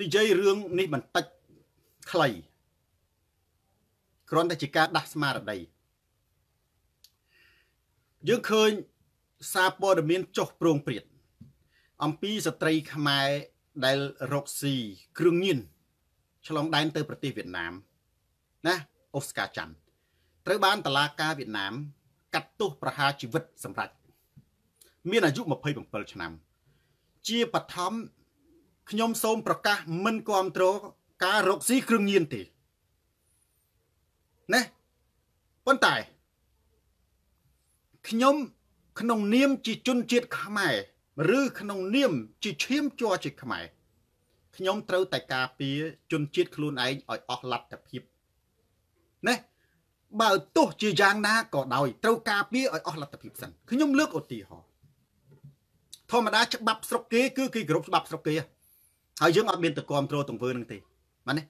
និយាយរឿងនេះបន្តិចខ្លីគ្រាន់តែជាការដាស់ស្មារតី យើងឃើញសារព័ត៌មានចុះប្រងព្រាតអំពីស្ត្រីខ្មែរដែលរកស៊ីគ្រឿងញៀនឆ្លងដែនទៅប្រទេសវៀតណាមណាអូស្ការចាន់ត្រូវបានតឡាការវៀតណាម កាត់ទោសប្រហារជីវិតសម្រាប់មានអាយុ27ឆ្នាំ ជាបឋមខ្ញុំសូមប្រកាស មិនគ្រប់គ្រងការរកស៊ីគ្រឿងញៀនទេណាប៉ុន្តែខ្ញុំក្នុងនាមជាជនជាតិខ្មែរឬក្នុងនាមជាឈាមជ័រជាខ្មែរខ្ញុំត្រូវតែការពារជនជាតិខ្លួនឯងឲ្យអស់លទ្ធភាពណាបើទោះជាយ៉ាងណាក៏ដោយត្រូវការពារឲ្យអស់លទ្ធភាពសិនខ្ញុំលើកឧទាហរណ៍ធម្មតាច្បាប់ស្រុកគេ គឺគេគោរពច្បាប់ស្រុកគេហ្នឹងហើយយើងអត់មានទៅគ្រប់គ្រងទង្វើនឹងទេបាទណា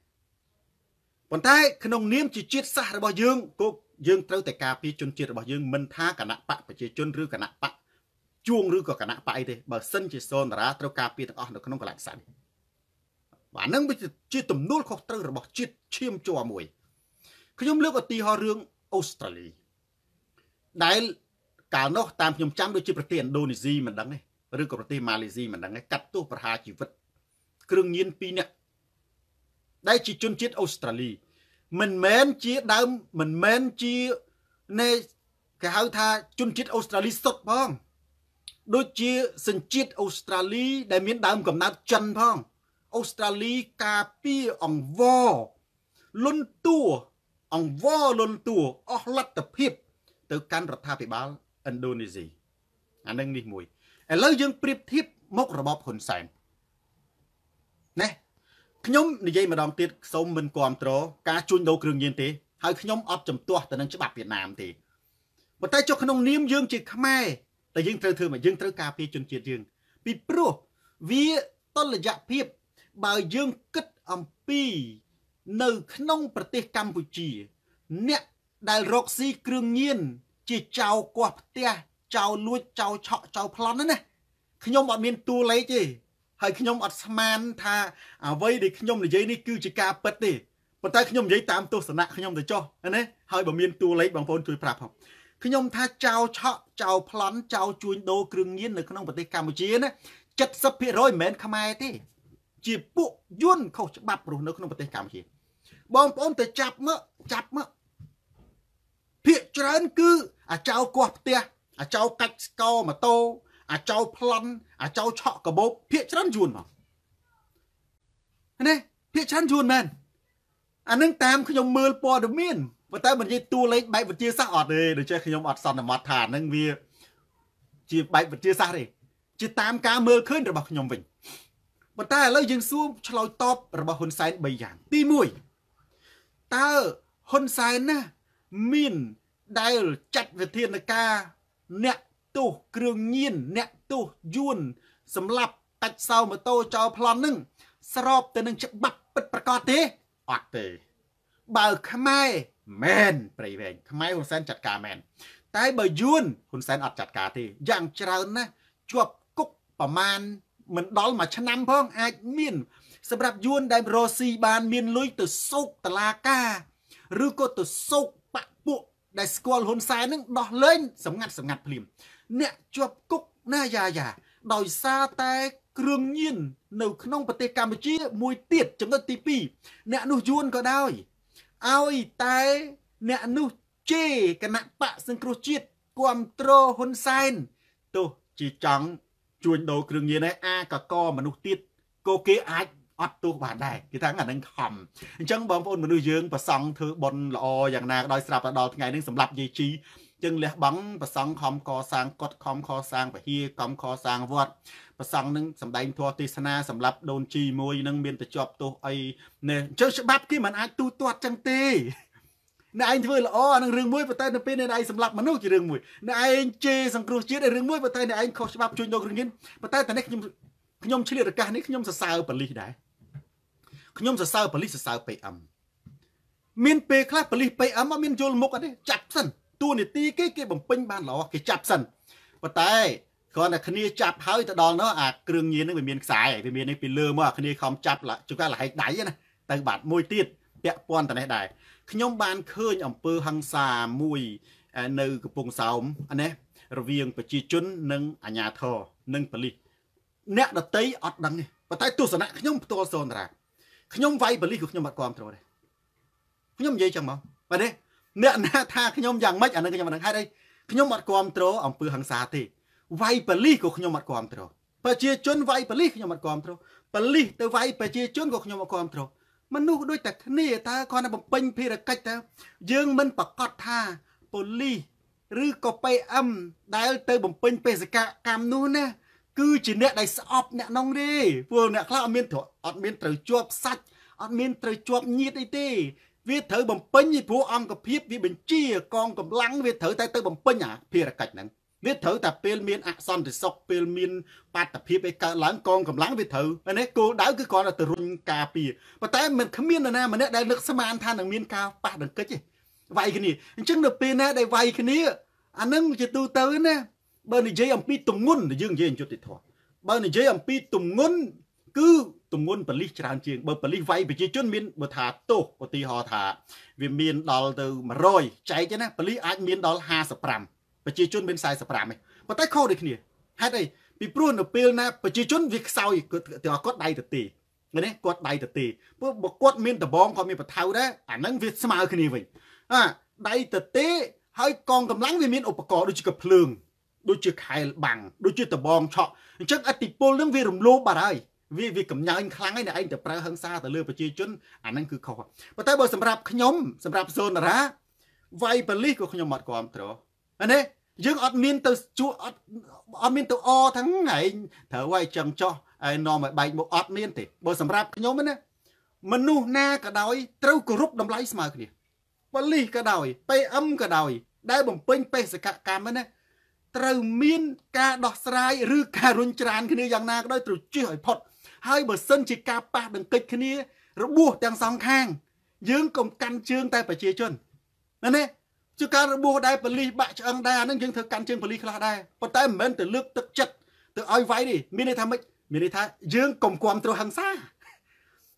ប៉ុន្តែ ក្នុងនាមជាជាតិសាសរបស់យើងក៏យើងត្រូវតែការពារជនជាតិរបស់យើងមិនថាគណៈបកប្រជាជនឬគណៈបកជួងឬក៏គណៈបកអីទេបើសិនជាសនតារាត្រូវការពារទាំងអស់នៅក្នុងកលក្ខស័ព្ទបាទនឹងវាជាទំនួលខុសត្រូវរបស់ ជាតិឈាមជ័រមួយខ្ញុំលើកឧទាហរណ៍រឿងអូស្ត្រាលីដែលកាលនោះតាមខ្ញុំចាំដូចជាប្រទេសឥណ្ឌូនេស៊ីមិនដឹងទេឬក៏ប្រទេសម៉ាឡេស៊ីមិនដឹងទេកាត់ទោសប្រហារជីវិតគ្រឿងញៀន2នាក់ដែលជាជនជាតិអូស្ត្រាលី មិនមែនជាដើមមិនមែនជានៃគេហៅថាជនជាតិអូស្ត្រាលីសុទ្ធផង ដូចជាសញ្ជាតិអូស្ត្រាលីដែល មានដើមកំណើតចិនផងអូស្ត្រាលីការពីអង្វរលុនតួអង្វរលុនតួអស់លទ្ធភាព ទៅ កាន់រដ្ឋាភិបាលឥណ្ឌូនេស៊ីអានឹងនេះមួយឥឡូវយើងប្រៀបធៀបមករបបហ៊ុនសែនណាខ្ញុំនិយាយម្ដងទៀតសូមមិនគ្រប់គ្រងការជួញដូរគ្រឿងញៀនទេហើយខ្ញុំអត់ចំទាស់ទៅនឹងច្បាប់វៀតណាមទេប៉ុន្តែចុះក្នុងនាមយើងជា ខ្មែរតែយើងត្រូវធ្វើមកយើងត្រូវការពារជនជាតិយើងពីព្រោះវាតលយៈភាពបើយើងគិតអំពី នៅក្នុងប្រទេសកម្ពុជា អ្នកដែលរកស៊ីគ្រឿងញៀនជាចៅគាស់ផ្ទះចៅលួចចៅឆក់ចៅប្លន់ណាខ្ញុំអត់មានតួលេខទេហើយខ្ញុំអត់ស្មាន ថា អ្វីដែលខ្ញុំនិយាយនេះគឺជាការពិតទេប៉ុន្តែខ្ញុំនិយាយតាមទស្សនៈខ្ញុំទៅចុះណាហើយបើមានតួលេខបងប្អូនជួយប្រាប់ផងខ្ញុំថាចៅឆក់ចៅប្លន់ចៅជួញដូរគ្រឿងញៀននៅក្នុងប្រទេសកម្ពុជាណា70%មិនមែនខ្មែរទេជាពួកយួនខុសច្បាប់រស់នៅក្នុងប្រទេសកម្ពុជាបងប្អូនទៅចាប់មកចាប់មកភាកច្រើនគឺអាចៅគាស់ផ្ទះអាចៅកាច់ស្កម៉ូតូអាចោប្លន់អាចោឆក់កបោបភាកច្រើនយួនមកណាភាកច្រើនយួនមែនអានឹងតាមខ្ញុំមើលព័ត៌មានប៉ុន្តែមិននិយាយតួលេខបែបវិទ្យាសាស្ត្រអត់ទេដូចជាខ្ញុំអត់សន្មតថាហ្នឹងវា ជាបែបវិទ្យាសាស្ត្រទេជាតាមការមើលឃើញរបស់ខ្ញុំវិញប៉ុន្តែឥឡូវយើងសួរឆ្លើយតបរបស់ហ៊ុនសែន3យ៉ាង ទី1តើហ៊ុនសែនណាមានដែលចាត់វិធានការអ្នកទោសគ្រឿងញៀនអ្នកទោសយួនសម្លាប់តាច់សៅម៉ូតូចោលប្លន់នឹងស្របទៅនឹងច្បាប់ពិតប្រាកដទេអត់ទេ បើខ្មែរមែនប្រៃវែងខ្មែរហ៊ុនសែនចាត់ការមែនតែបើយួនហ៊ុនសែនអត់ចាត់ការទេយ៉ាងច្រើនណាស់ជាប់គុកប្រមាណមិនដល់មួយឆ្នាំផងអាចមានសម្រាប់យួនដែលរស់ស៊ីបានមានលុយទៅសូកតឡាការឬក៏ទៅសូកបាក់ពួក ដែលស្គាល់ហ៊ុនសែននឹងដោះលែងសម្ងាត់សម្ងាត់ភ្លាមអ្នកជាប់គុកណាយ៉ាយ៉ាដោយសារតែគ្រឿងញៀននៅក្នុងប្រទេសកម្ពុជា មួយទៀតចំណុចទី2អ្នកនោះយួនក៏ដោយឲ្យតែអ្នកនោះជេរគណៈបកសង្គ្រោះជាតិគាំទ្រហ៊ុនសែនទោះជាចង់ជួញដូរគ្រឿងញៀនឯអាកកមនុស្សទៀតក៏គេអាចអត់ទោះបានដែរគេថាអានឹងខំអញ្ចឹងបងប្អូនមនុស្សយើងប្រសង់ធ្វើបន់ល្អយ៉ាងណាក៏ដោយស្រាប់តែដល់ថ្ងៃនេះសម្រាប់យាយជីយើងលះបង់ប្រសង់ខំកសាងកត់ខំខសាងពហិខំខសាងវត្តប្រសង់នឹងសម្ដែងធម៌ទេសនាសម្រាប់ដូនជីមួយនឹងមានទៅជាប់ទោសអីនេះអញ្ចឹងច្បាប់គេមិនអាចទូទាត់ចឹងទេអ្នកឯងធ្វើល្អនឹងរឿងមួយប៉ុន្តែនៅពេលអ្នកឯងសម្លាប់មនុស្សជារឿងមួយអ្នកឯងជេរសង្គ្រោះជាតិរឿងមួយប៉ុន្តែអ្នកឯងខុសច្បាប់ជួយដល់រឿងនេះប៉ុន្តែតែនេះខ្ញុំខ្ញុំឆ្លៀតឱកាសនេះខ្ញុំសរសើរបលិសដែរខ្ញុំសរសើរបលិសសរសើរ PM មានពេលខ្លះបលិស PM អត់មានយល់មុខអត់ទេចាប់សិនទួលនីតិគេគេ បំពេញបានល្អគេចាប់សិនប៉ុន្តែគ្រាន់តែគ្នាចាប់ហើយទៅដល់នោះអាគ្រឿងញៀននឹងវាមានខ្សែវាមាននេះពីលើមកអាគ្នាខំចាប់ជួនកាលលហែកដៃណាទៅបាត់មួយទៀតពាក់ព័ន្ធទៅនេះដែរខ្ញុំបានឃើញអំពើហ ংস ាមួយនៅកំពង់សោមអានេះរវាង ប្រជាជននិងអាជ្ញាធរនិងប៉ូលីសអ្នកដតីអត់ដឹងទេប៉ុន្តែទស្សនៈខ្ញុំផ្ទាល់សនរាខ្ញុំវាយប៉ូលីសគឺខ្ញុំអត់គ្រប់គ្រងទេខ្ញុំនិយាយចឹងមកបាទទេអ្នកណាថាខ្ញុំយ៉ាងម៉េចអានឹងខ្ញុំមិនដឹងហេតុអីខ្ញុំអត់គ្រប់គ្រងអំពើហិង្សាទេវាយបលិសក៏ខ្ញុំអត់គ្រប់គ្រងប្រជាជនវាយបលិសខ្ញុំអត់គ្រប់គ្រងបលិសទៅវាយប្រជាជនក៏ខ្ញុំអត់គ្រប់គ្រងមនុស្សដូចតែគ្នាតើគាត់បំពេញភារកិច្ចតើយើងមិនប្រកាសថាប៉ូលីសឬក៏ PM ដែល ទៅបំពេញបេសកកម្មនោះណាគឺជាអ្នកដែលស្អប់អ្នកនងទេពួកអ្នកខ្លះអត់មានអត់មានត្រូវជាប់សាច់អត់មានត្រូវជាប់ញៀតអីទេវាត្រូវបំពេញពីព្រោះអង្គភាពវាបញ្ជាកងកម្លាំងវាត្រូវតែទៅបំពេញអាភារកិច្ចហ្នឹងវាត្រូវតែពេលមានអសន្តិសុខពេលមានបាតុភិបឯកើតឡើងកងកម្លាំងវាត្រូវនេះគោលដៅគឺគ្រាន់តែទៅរុញការពារប៉ុន្តែមិនគ្មាននរណាម្នាក់ដែលនឹកស្មានថានឹងមានការប៉ះដង្កិចទេវាយគ្នាអញ្ចឹងនៅពេលណាដែលវាយគ្នាអានឹងជាទូទៅណាបើនិយាយអំពីទំងន់យើងនិយាយយុទ្ធធម៌បើនិយាយអំពីទំងន់គឺទំនួនបលិសច្រើនជាង បើបលិសវាយប្រជាជនមានបើថាទោសឧទាហរណ៍ថា វាមានដល់ទៅ100ចែកទេណាបលិសអាចមានដល់55ប្រជាជនមាន45ឯងប៉ុន្តែខុសដូចគ្នាហេតុអីពីព្រោះនៅពេលណាប្រជាជនវាខ្សោយគាត់គាត់ដៃទៅទេមែនទេគាត់ដៃទៅទេព្រោះបើគាត់មានដបងគាត់មានបថៅដែរអាហ្នឹងវាស្មើគ្នាវិញអាដៃទៅទេហើយកងកម្លាំងវាមានឧបករណ៍ដូចជាកភ្លើង ដូចជាខែលបាំងដូចជាដបងឆក់អញ្ចឹងអតិពលនឹងវារំលោភបាត់ហើយវាវាកំញើញខ្លាំងហើយអ្នកឯងទៅប្រើហិង្សាទៅលើប្រជាជនអាហ្នឹងគឺខុសប៉ុន្តែបើសម្រាប់ខ្ញុំសម្រាប់សូនារាវាយបលិសក៏ខ្ញុំអត់គ្រប់ត្រហ្នឹងយើងអត់មានទៅជួអត់អត់មានទៅអថាឯងត្រូវឲ្យចឹងចោះឯនាំឲ្យបែកមុខអត់មានទេបើសម្រាប់ខ្ញុំណាមនុស្សណាក៏ដោយត្រូវគោរពតម្លៃស្មើគ្នាបលិសក៏ដោយ PM ក៏ដោយ ដែលបំពេញបេសកកម្មណាត្រូវមានការដោះស្រាយឬការរុញច្រានគ្នាយ៉ាងណាក៏ដោយត្រូវជិះឲ្យផុតហើយបើសិនជាការប៉ះដង្គិចគ្នា របួសទាំងសងខាង យើងកុំកាន់ជើងតែ ប្រជាជនណានេះជាការរបួសដែរប៉ូលីសបាក់ឆ្អឹងដែរអានឹងយើងធ្វើកាន់ជើងប៉ូលីសខ្លះដែរប៉ុន្តែមិនមែនទៅលើកទឹកចិត្តទៅឲ្យវាយទេមានន័យថាម៉េចមានន័យថា យើងកុំគ្រប់គ្រងហិង្សា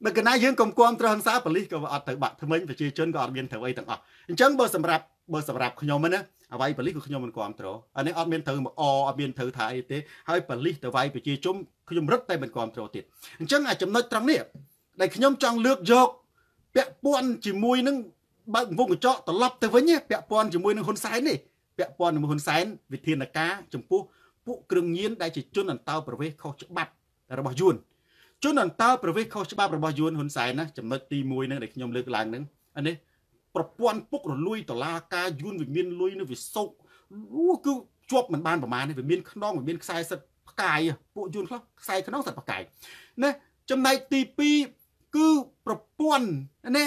បើកណាយើងកុំគ្រប់គ្រងហិង្សាប៉ូលីសក៏អត់ទៅបាក់ថ្មិញប្រជាជនក៏អត់មានត្រូវអីទាំងអស់អញ្ចឹងបើសម្រាប់បើសម្រាប់ខ្ញុំណាអវ័យប៉ូលីសគឺខ្ញុំមិនគ្រប់គ្រងអានេះអត់មានត្រូវមកអអត់មានត្រូវថាអីទេហើយប៉ូលីសទៅវាយប្រជាជនខ្ញុំរឹតតែមិនគ្រប់គ្រងទៀតអញ្ចឹងអាចំណុចត្រង់នេះដែលខ្ញុំចង់លើកយកពាក់ព័ន្ធជាមួយនឹងបើកវងកញ្ចក់ត្រឡប់ទៅវិញពាក់ព័ន្ធជាមួយនឹងហ៊ុនសែននេះពាក់ព័ន្ធជាមួយហ៊ុនសែនវិធានការចំពោះពួកគ្រឿងញៀនដែលជាជនអន្តោប្រវេសន៍ខុសច្បាប់របស់យួនជនអន្តោប្រវេសន៍ខុសច្បាប់របស់យួនហ៊ុនសែនណាចំណុចទី1នឹងដែលខ្ញុំលើកឡើងនឹងអានេះប្រព័ន្ធពុករលួយតឡាការយួនវាមានលុយនៅវាសោកអូគឺជាប់មិនបានប្រមាណនេះវាមានខ្នងវាមានខ្សែសិទ្ធផ្កាយពួកយួនខ្លះខ្សែក្នុងសត្វផ្កាយណាចំណែកទី2គឺប្រព័ន្ធណា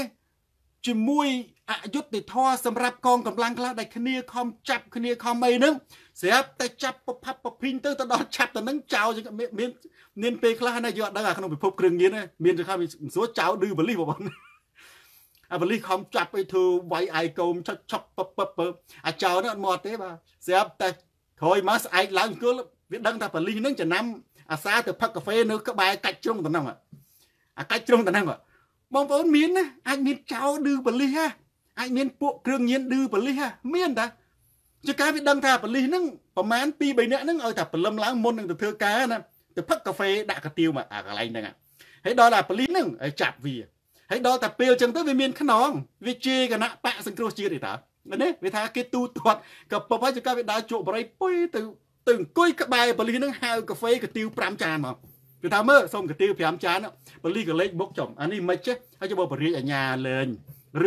ជាមួយអយុត្តិធម៌សម្រាប់កងកម្លាំងខ្លះដែលគ្នាខំចាប់គ្នាខំអីហ្នឹងស្រាប់តែចាប់ប្រផាប់ប្រភីងទៅទៅដល់ចាប់ទៅនឹងចោលមានមានពេលខ្លះណាយកអត់ដឹងអាក្នុងពិភពគ្រឿងញៀនមានខ្លះមិនស្រួលចោលឌឺបលីសបងអាបលីសខំចាប់អីធ្វើវាយអាយកោមឆុកឆុកពឹបពឹបអាចោលនេះអត់មកទេបាទស្រាប់តែក្រោយមកស្អែកឡើងគល់វាដឹងថាប៉ូលីសនឹងចំណាំអាសាទៅផឹកកាហ្វេនៅ ក្បែរកាច់ជ្រុងទៅហ្នឹងអាកាច់ជ្រុងទៅហ្នឹងបងប្អូនមានណាអាចមានចៅឌឺប៉ូលីសហ่ะអាចមានពួកគ្រឿងញៀនឌឺប៉ូលីសហ่ะមានតាជាការវាដឹងថាប៉ូលីសហ្នឹងប្រហែល2 3នាក់ហ្នឹងឲ្យតែព្រលឹមឡើងមុននឹងទៅធ្វើការណាទៅផឹកកាហ្វេដាក់កាទៀវមកអាកន្លែងហ្នឹងហើយដល់តែប៉ូលីសហ្នឹងឲ្យចាប់វាហើយដល់តែពេលចឹងទៅវាមានខ្នងវាជេរគណៈបកសង្គ្រោះជាតិទេតើណាវាថាគេទូទាត់ក៏ប៉ុន្តែជាការវាដើរជក់បរិយពុយទៅទៅអង្គុយក្បែរប៉ូលីសនឹងហៅកាហ្វេកាទៀវ5ចានមកគេថាមើលសុំកាទៀវ5ចានប៉ូលីសក៏លេខបុកចំអានេះមិនចេះហើយចូលបរិយាអាញាលេង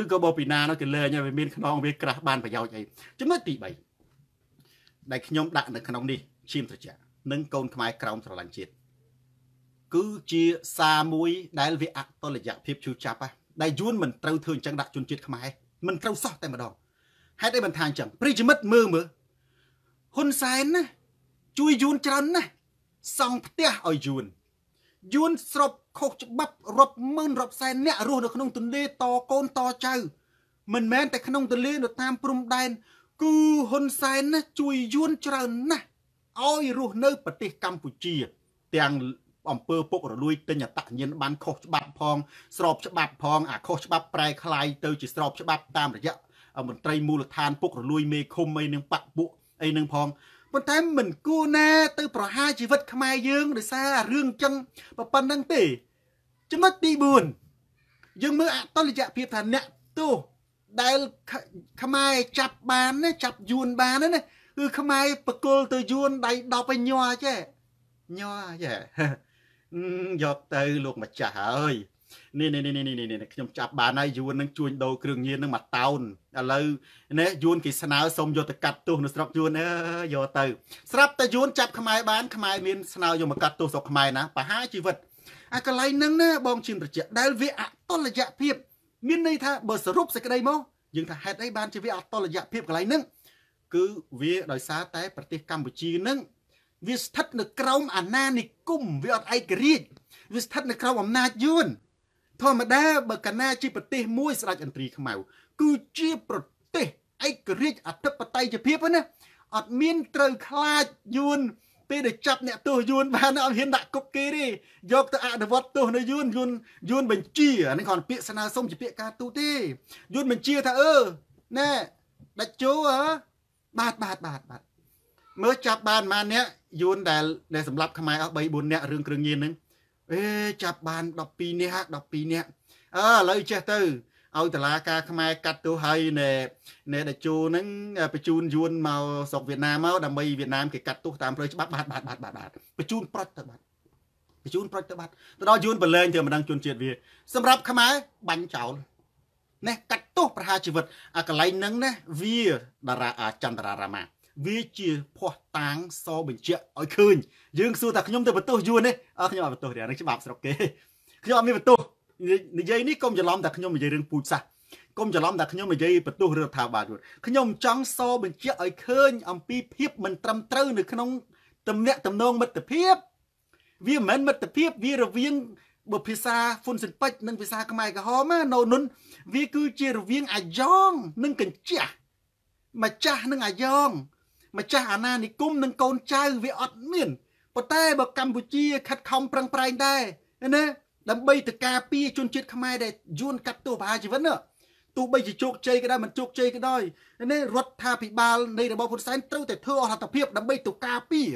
ឬក៏បបពីណានោះគេលេងហើយវាមានខ្នង វាក្រាស់បានប្រយោជន៍អីចំណុចទី3ដែលខ្ញុំដាក់នៅក្នុងនេះឈាមត្រជាក់និងកូនខ្មែរក្រោមស្រឡាញ់ជាតិគឺជាសារមួយដែលវាអតុល្យភាពជូរចាប់ដែរយួនមិនត្រូវធ្វើអញ្ចឹងដាក់ជនជាតិខ្មែរមិនត្រូវសោះតែម្ដងហេតុអីបានថាអញ្ចឹងប្រិយមិត្តមើលមើលហ៊ុនសែនណាជួយយួនច្រើនណាស់សង់ផ្ទះឲ្យយួនយួនស្របខុសច្បាប់រាប់ម៉ឺនរាប់សែនអ្នករស់នៅក្នុងទន្លេតកូនតចៅ មិនមែនតែក្នុងទន្លេនៅតាម ព្រំដែនគឺហ៊ុនសែនណាជួយយួនច្រើនណាស់ឲ្យរស់នៅប្រទេសកម្ពុជា ទាំងអង្គើពុករលួយទិញអតញ្ញាណបានខុសច្បាប់ផងស្របច្បាប់ផងអាខុសច្បាប់ប្រែคลายទៅជាស្របច្បាប់តាម រយៈមន្ត្រីមូលដ្ឋានពុករលួយមេឃុំអីនឹងបាក់ពួកអីនឹងផងប៉ុន្តែមិនគួរណាទៅប្រហារជីវិតខ្មែរយើងដោយសាររឿងចឹងប៉ុណ្្នឹងទេចំណុចទី4យើងមើលអតលយៈភាពថាអ្នកទោសដែលខ្មែរចាប់បានណាចាប់យួនបានណាគឺខ្មែរបកុលទៅយួនដៃដប់ឲ្យញ័រចេះញ័រចេះយកទៅលោកម្ចាស់ហើយនេះនេះនេះនេះនេះខ្ញុំចាប់បានហើយយួននឹងជួញដូរគ្រឿងញៀននឹងមកតោនឥឡូវនេះយួនគេស្នើសុំយកទៅកាត់ទោសនៅស្រុកយួនអើយកទៅស្រាប់តែយួនចាប់ខ្មែរបានខ្មែរមានស្នើយកមកកាត់ទោសស្រុកខ្មែរណាបរហាជីវិតអាកន្លែងហ្នឹងណាបងជាមត្រជាដែលវាអតលយៈភាពមានន័យថាបើសរុបសេចក្តីមកយើងថាហេតុអីបាន ជាវាអតលយៈភាពកន្លែងហ្នឹងគឺវាដោយសារតែ ប្រទេសកម្ពុជាហ្នឹងវាស្ថិតនៅក្រោមអាណានិគមវាអត់ឯករាជ្យវាស្ថិតនៅក្រោមអំណាចយួនធម្មតាបើកាលណាជាប្រទេស មួយស្ដេចឥន្ទ្រីខ្មៅគឺជាប្រទេសឯករាជ្យអធិបតេយ្យភាពណាអត់មានត្រូវខ្លាចយួនពេលដែលចាប់អ្នកទោសយួនបានអត់ហ៊ានដាក់គុកគេទេយកទៅអនុវត្តទោសនៅយួនយួនយួនបញ្ជានេះគ្រាន់ពាក្យស្នើសុំជាពាក្យការទូតទេយួនបញ្ជាថាអឺណែដាច់ជោហ៎បាទបាទបាទបាទមើលចាប់បានប៉ុន្មានអ្នកយួនដែលដែលសម្លាប់ខ្មែរអស់3 4អ្នករឿងគ្រឿងញៀនហ្នឹងអេចាប់បាន12នាក់12នាក់អើឥឡូវចេះទៅឲ្យតឡាការខ្មែរកាត់ទោសហើយណែណែតជូហ្នឹងបញ្ជូនយួនមកស្រុកវៀតណាមមកដើម្បីវៀតណាមគេកាត់ទោសតាមផ្លូវច្បាប់បាទបាទបាទបាទបាទបញ្ជូនប្រុចទៅបាទបញ្ជូនប្រុចទៅបាទទៅដល់យួនប្រឡែងធ្វើមិនដឹងជនជាតិវាសម្រាប់ខ្មែរបាញ់ចោលណែកាត់ទោសប្រហារជីវិតអាកន្លែងហ្នឹងណាវាតារាចន្ទរារាមាវាជាភ័ស្តុតាងសបញ្ជាក់ឲ្យឃើញយើងសួរថាខ្ញុំទៅបន្ទោសយួននេះអើខ្ញុំអត់បន្ទោសទេអានេះច្បាប់ស្រុកគេខ្ញុំអត់មានបន្ទោសនិយាយនេះកុំច្រឡំថាខ្ញុំនិយាយរឿងពូជសាសន៍កុំច្រឡំថាខ្ញុំនិយាយបន្ទោសរដ្ឋាភិបាលយួនខ្ញុំចង់សបញ្ជាក់ឲ្យឃើញអំពីភាពមិនត្រឹមត្រូវនៅក្នុងទំនាក់ទំនងមិត្តភាពវាមិនមែនមិត្តភាពវារវាងបើភាសាហ៊ុនសិនពេជ្រនិងភាសាខ្មែរក្រហមនៅនោះវាគឺជារវាងអាយ៉ងនិងកញ្ចាស់ម្ចាស់និងអាយ៉ងម្ចាស់អាណានិគមនិងកូនចៅវាអត់មានប៉ុន្តែបើកម្ពុជាខិតខំប្រឹងប្រែងដែរណាដើម្បីទៅការពារជនជាតិខ្មែរដែលយួនកាត់ទោសប្រហារជីវិតណាទោះបីជាជោគជ័យក៏ដោយមិនជោគជ័យក៏ដោយនេះរដ្ឋាភិបាលនៃរបបហ៊ុនសែនត្រូវតែធ្វើអស់លទ្ធភាពដើម្បីទៅការពារ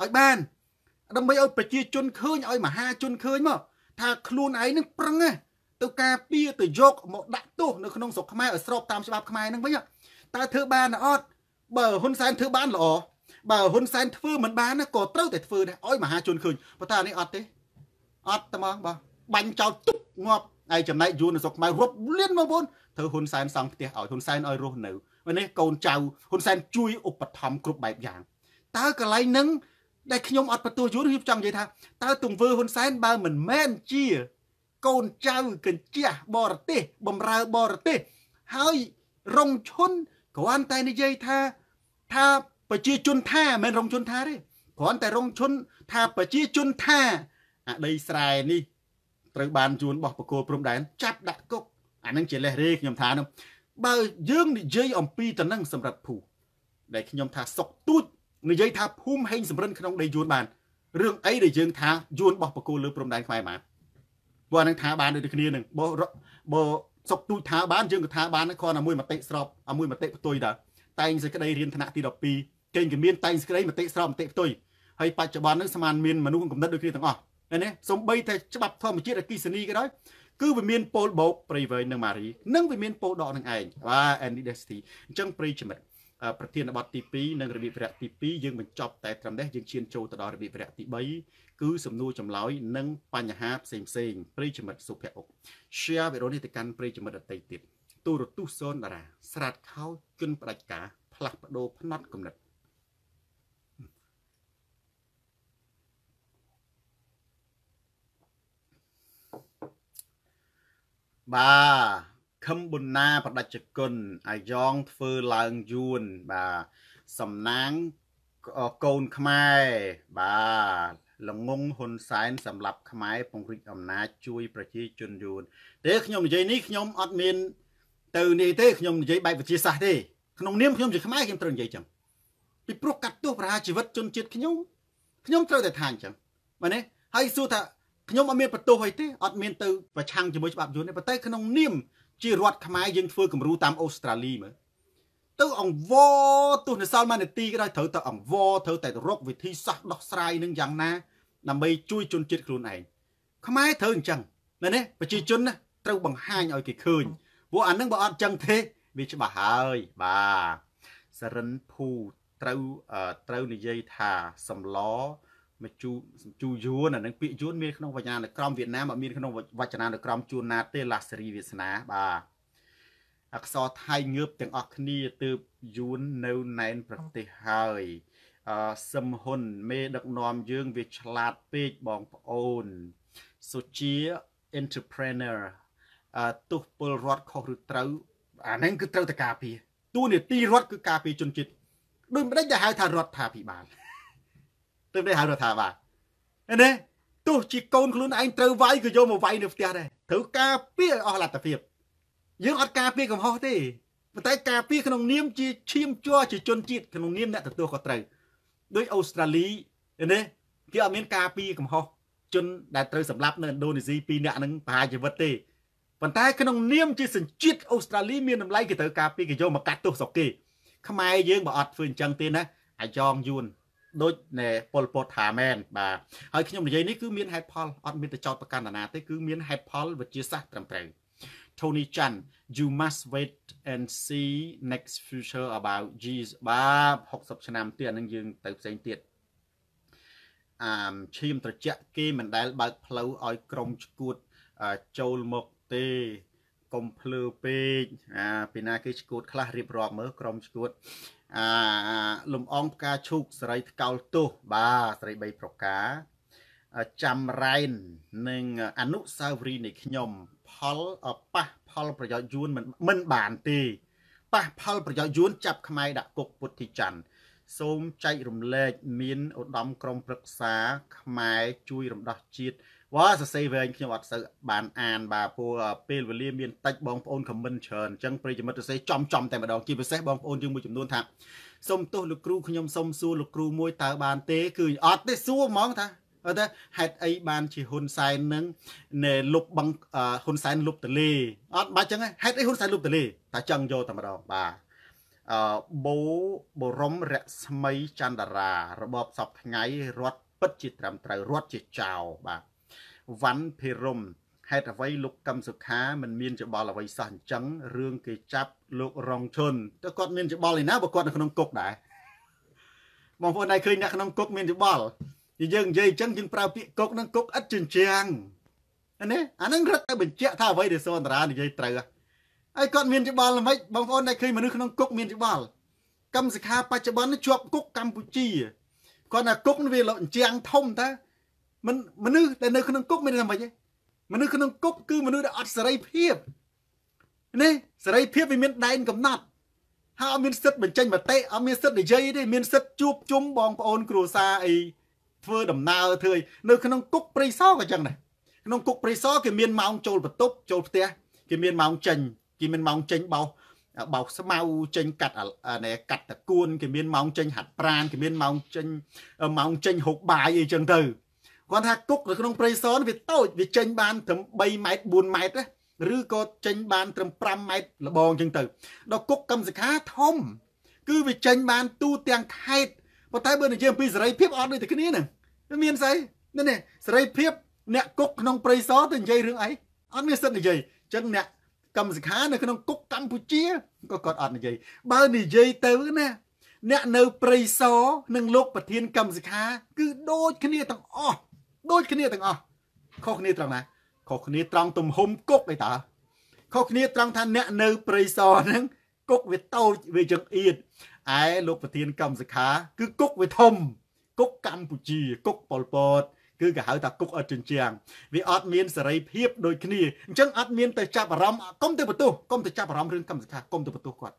ឲ្យបានដើម្បីឲ្យប្រជាជនឃើញឲ្យមហាជនឃើញមកថាខ្លួនឯងនឹងប្រឹង ទៅការពារទៅយកមកដាក់ទោសនៅក្នុងស្រុកខ្មែរឲ្យស្របតាមច្បាប់ខ្មែរនឹងវិញតើធ្វើបានអត់បើហ៊ុនសែនធ្វើបានល្អបើហ៊ុនសែនធ្វើមិនបានណាក៏ត្រូវតែធ្វើដែរឲ្យមហា ជនឃើញប៉ុន្តែអានេះអត់ទេអត់ត្មងបងបាញ់ចោលទុកងាប់ឯចំណែកយួននៅស្រុកខ្មែររាប់លានបងប្អូនត្រូវហ៊ុនសែនសង់ផ្ទះឲ្យហ៊ុនសែនឲ្យរស់នៅពេលនេះកូនចៅហ៊ុនសែនជួយឧបត្ថម្ភគ្រប់បែបយ៉ាងតើកន្លែងនឹងដែលខ្ញុំអត់បន្ទោសយួនខ្ញុំចង់និយាយថាតើទង្វើហ៊ុនសែនបើមិនមែនជាកូនចៅកញ្ជះបរទេសបំរើបរទេសហើយរងឈុនគ្រាន់តែនិយាយថាថាប្រជាជនថាមិនមែនរងជនថាទេគ្រាន់តែរងជនថាប្រជាជនថាអដីស្រែនេះត្រូវបានជួនបោះបកគោព្រំដែនចាប់ដាក់គុកអានឹងជាលេសរេខ្ញុំថានោះបើ យើងនិយាយអំពីតំណែងសម្រាប់ភូដែលខ្ញុំ ថាសុកទូចនិយាយថាភូមិហេងសម្រិនក្នុងដីយួនបានរឿងអីដែលយើងថាយួនបោះបកគោលើព្រំដែនខ្មែរបានព្រោះនឹងថាបានដូចគ្នានឹងបើបើសុកទូចថាបានយើងក៏ថាបានគ្រាន់តែមួយមតិស្របមួយមតិផ្ទុយដែរតែងសេចក្តីរៀនថ្នាក់ទី12កេងគមានតែងសេចក្តីមតិស្រោមតិផ្ទុយហើយបច្ចុប្បន្ននឹងស្មានមានមនុស្សកំណត់ដូចគ្នាទាំងអស់ឃើញទេសំបីតែច្បាប់ធម្មជាតិអគិសនីក៏ដោយគឺវាមានពលបោកប្រៃវែងនឹងម៉ារី និងវាមានពលដកនឹងឯងបាទ and destiny អញ្ចឹងប្រិយមិត្តប្រធានបទទី2និងរបៀបវរៈទី2យើងបញ្ចប់តែត្រឹមនេះយើងឈានចូលទៅដល់របៀបវរៈទី3គឺសំណួរចម្លើយនិងបញ្ហាផ្សេងផ្សេងប្រិយមិត្តសុភ័ក្រ share វីដេអូនេះទៅកាន់ប្រិយមិត្តដទៃទៀតទូរទស្សន៍សនតារា ស្រាតខោជនផ្ដាច់ការផ្លាស់ប្ដូរផ្នត់គំនិតបាទខឹមប៊ុនណាបដិជ្ជគុណអាយ៉ងធ្វើឡើងយួនបាទសំណាងកូនខ្មែរបាទលងងហ៊ុនសែនសម្រាប់ខ្មែរពង្រីកអំណាចជួយ ប្រជាជនយួនទេខ្ញុំនិយាយនេះខ្ញុំអត់មានទៅនេះទេខ្ញុំនិយាយបែបវិទ្យាសាស្ត្រទេក្នុងនាមខ្ញុំជាខ្មែរខ្ញុំត្រូវនិយាយចឹងពីព្រោះកាត់ទោសប្រហារជីវិតជនជាតិខ្ញុំខ្ញុំត្រូវតែថាអញ្ចឹងបាទនេះហើយសួរថាខ្ញុំអត់មានបន្ទោសអីទេអត់មានទៅប្រឆាំងជាមួយច្បាប់យួនទេប៉ុន្តែក្នុងនាម ជារដ្ឋខ្មែរយើងធ្វើគំរូតាមអូស្ត្រាលីមើលទៅអង្វរទស្សនសល់មួយនាទីក៏ដោយត្រូវតែអង្វរត្រូវតែរក វិធីសាស្ត្រដោះស្រាយនឹងយ៉ាងណាដើម្បីជួយជនជាតិខ្លួនឯងខ្មែរត្រូវអញ្ចឹងណានេះប្រជាជនណាត្រូវបង្ហាញឲ្យគេឃើញពួកអានឹងបើអត់ចឹងទេវាច្បាស់ហើយបាទសរិនភូត្រូវត្រូវនិយាយថាសំឡមជូជូយួនអានឹងពាក្យយួនមានក្នុងវចនានុក្រមវៀតណាមអត់មានក្នុងវចនានុក្រមជួនណាទេឡាសេរីវាសនាបាទអក្សរថៃងើបទាំងអស់គ្នាទើបយួននៅណែនប្រទេសហើយអសឹមហ៊ុនមេដឹកនាំយើងវាឆ្លាតពេកបងប្អូនសុជា entrepreneur ទុះពលរដ្ឋខុសឬត្រូវអាហ្នឹងគឺត្រូវតែការពារទួលនីតិរដ្ឋគឺការពារជនជាតិដូចម្ដេចដែលហៅថារដ្ឋាភិបាលទៅនេះហៅរដ្ឋាភិបាលណាទោះជាកូនខ្លួនឯងត្រូវវាយក៏យកមកវាយនៅផ្ទះដែរត្រូវការពារអស់លទ្ធភាពយើងអត់ការពារកំហុសទេប៉ុន្តែការពារក្នុងនាមជាឈាមជ័រជាជនជាតិក្នុងនាមអ្នកទទួលក៏ត្រូវដោយអូស្ត្រាលីណាគេអត់មានការពារកំហុសជន ដែលត្រូវសម្លាប់នៅឥណ្ឌូនេស៊ីពីរនាក់ហ្នឹងប្រហារជីវិតទេប៉ុន្តែក្នុងនាមជាសញ្ជាតិអូស្ត្រាលីមានតម្លៃគេត្រូវការពីគេយកមកកាត់ទោសស្រុកគេ ខ្មែរយើងបើអត់ធ្វើអញ្ចឹងទេណាអាយ៉ងយួនដូចណែពលពតថាមែនបាទហើយខ្ញុំនិយាយនេះគឺមានហេតុផលអត់មានទៅចោតប្រកាន់ណាទេគឺមានហេតុផលវិទ្យាសាស្ត្រត្រឹមត្រូវ Tony Chan you must wait and see next future about G's បាទ60ឆ្នាំទៀតអានឹងយើងទៅផ្សេងទៀតអាឈាមត្រជាក់គេមិនដែលបើកផ្លូវឲ្យក្រមឈួតចូលមកទេកុំភ្លឺពេកអាពីណាគេឈួត ខ្លះរៀបរាប់មើលក្រុមឈួតអាលំអងផ្កាឈូកសេរីថ្កោលទោសបាទសេរី3ប្រការចាំរ៉ែននិង អនុសាវរីយ៍នៃខ្ញុំ ផលប៉ះផលប្រយោជន៍យួនមិនមិនបានទេប៉ះផល ប្រយោជន៍យួនចាប់ខ្មែរដាក់គុកពុទ្ធិច័ន្ទសូមចែករំលែកមានឧត្តមក្រុមប្រឹក្សាខ្មែរជួយរំដោះជាតិវ៉ាសរសេរវែងខ្ញុំអត់សូវបានអានបាទព្រោះពេលវេលាមានតិចបងប្អូនខមមិនច្រើនអញ្ចឹងប្រិយមិត្តសរសេរចំចំតែម្ដងជាពិសេសបងប្អូនយើងមួយចំនួនថាសុំទោសលោកគ្រូខ្ញុំសុំសួរលោកគ្រូមួយតើបានទេគឺអត់ទេសួរហ្មងថាអត់ទេហេតុអីបាន ជាហ៊ុនសែននឹងនៅលុបបឹងហ៊ុនសែនលុបតលេអត់បាទអញ្ចឹងហេតុអីហ៊ុនសែនលុបតលេតែចង់យកតែម្ដងបាទអឺបូបរមរស្មីចន្ទរា របបសពថ្ងៃរដ្ឋពិតជាត្រឹមត្រូវរដ្ឋជាចៅបាទវណ្ណភិរមហេតុអ្វីលោកកឹមសុខាមិនមានច្បល់អ្វីសោះអញ្ចឹងរឿងគេចាប់លោករងឈុនតើគាត់មានច្បល់ឯណាបើគាត់នៅក្នុងគុកដែរបងប្អូនដែរឃើញអ្នកក្នុងគុកមានច្បល់យើងនិយាយអញ្ចឹងយើងប្រើពាក្យគុកនឹងគុកឥតជញ្ជាំងណាអានឹងរត់ទៅបញ្ជាក់ថាអ្វីដែលសន្តរានិយាយត្រូវហើយគាត់មានច្បល់ល្មិចបងប្អូនដែលឃើញមនុស្សក្នុងគុកមានច្បល់កម្មសិក្ខាបច្ចុប្បន្នជាប់គុកកម្ពុជាគាត់ថាគុកវាលោកអញ្ជាំងធំតាមិនមនុស្សដែលនៅក្នុងគុកមានថាម៉េចទេមនុស្សក្នុងគុកគឺមនុស្សដែលអត់សេរីភាពនេះសេរីភាពវាមានដែនកំណត់ហើយអត់មានសិទ្ធិបញ្ចេញមតិអត់មានសិទ្ធិនិយាយទេមានសិទ្ធិជួបជុំបងប្អូនគ្រួសារអីធ្វើដំណើរធ្វើអីនៅក្នុងគុកព្រៃសរក៏ចឹងដែរក្នុងគុកព្រៃសរគេមានម៉ោងចូលបន្ទប់ចូលផ្ទះគេមានម៉ោងចេញគេមានម៉ោងចេញ បោសបោសស្មៅចេញកាត់ណែកាត់តកួនគេមានម៉ោងចេញហាត់ប្រានគេមានម៉ោងចេញម៉ោងចេញហុកបាយអីចឹងទៅគាត់ថាគុកនៅក្នុងព្រៃសនវាតូចវាចេញបានត្រឹម3ម៉ែត្រ4ម៉ែត្រឬក៏ចេញបានត្រឹម5ម៉ែត្រលបងអញ្ចឹងទៅ ដល់គុកកម្មសិក្ខាធំគឺវាចេញបាន ទូទាំងខេត្តប៉ុន្តែបើនិយាយអំពីសេរីភាពអត់ដូចតែគ្នាហ្នឹងវាមានស្អីនេះសេរីភាពអ្នកគុកក្នុងព្រៃសរទៅនិយាយរឿងអីអត់មានសិទ្ធិនិយាយចឹងអ្នកកម្មសិក្ខានៅក្នុងគុកកម្ពុជាក៏គាត់អត់និយាយបើនិយាយទៅណាអ្នកនៅព្រៃសរនិងលោក ប្រធាន កម្មសិក្ខា គឺដូចគ្នាទាំងអស់ដូចគ្នាទាំងអស់ខុសគ្នាត្រង់ណាខុសគ្នាត្រង់ទំហំគុកអីតើខុសគ្នាត្រង់ថាអ្នកនៅព្រៃសរហ្នឹងគុកវាតូចវាចង្អៀតឯលោកប្រធានកម្មសខាគឺគុកវាធំគុកកម្ពុជាគុកប៉ុលពតគឺគេហៅថាគុកអត់ជញ្ជាំងវាអត់មានសេរីភាពដូចគ្នាអញ្ចឹងអត់មានទៅចាប់អារម្មណ៍កុំទៅបន្ទោសកុំទៅចាប់អារម្មណ៍រឿងកម្មសខាកុំទៅបន្ទោសគាត់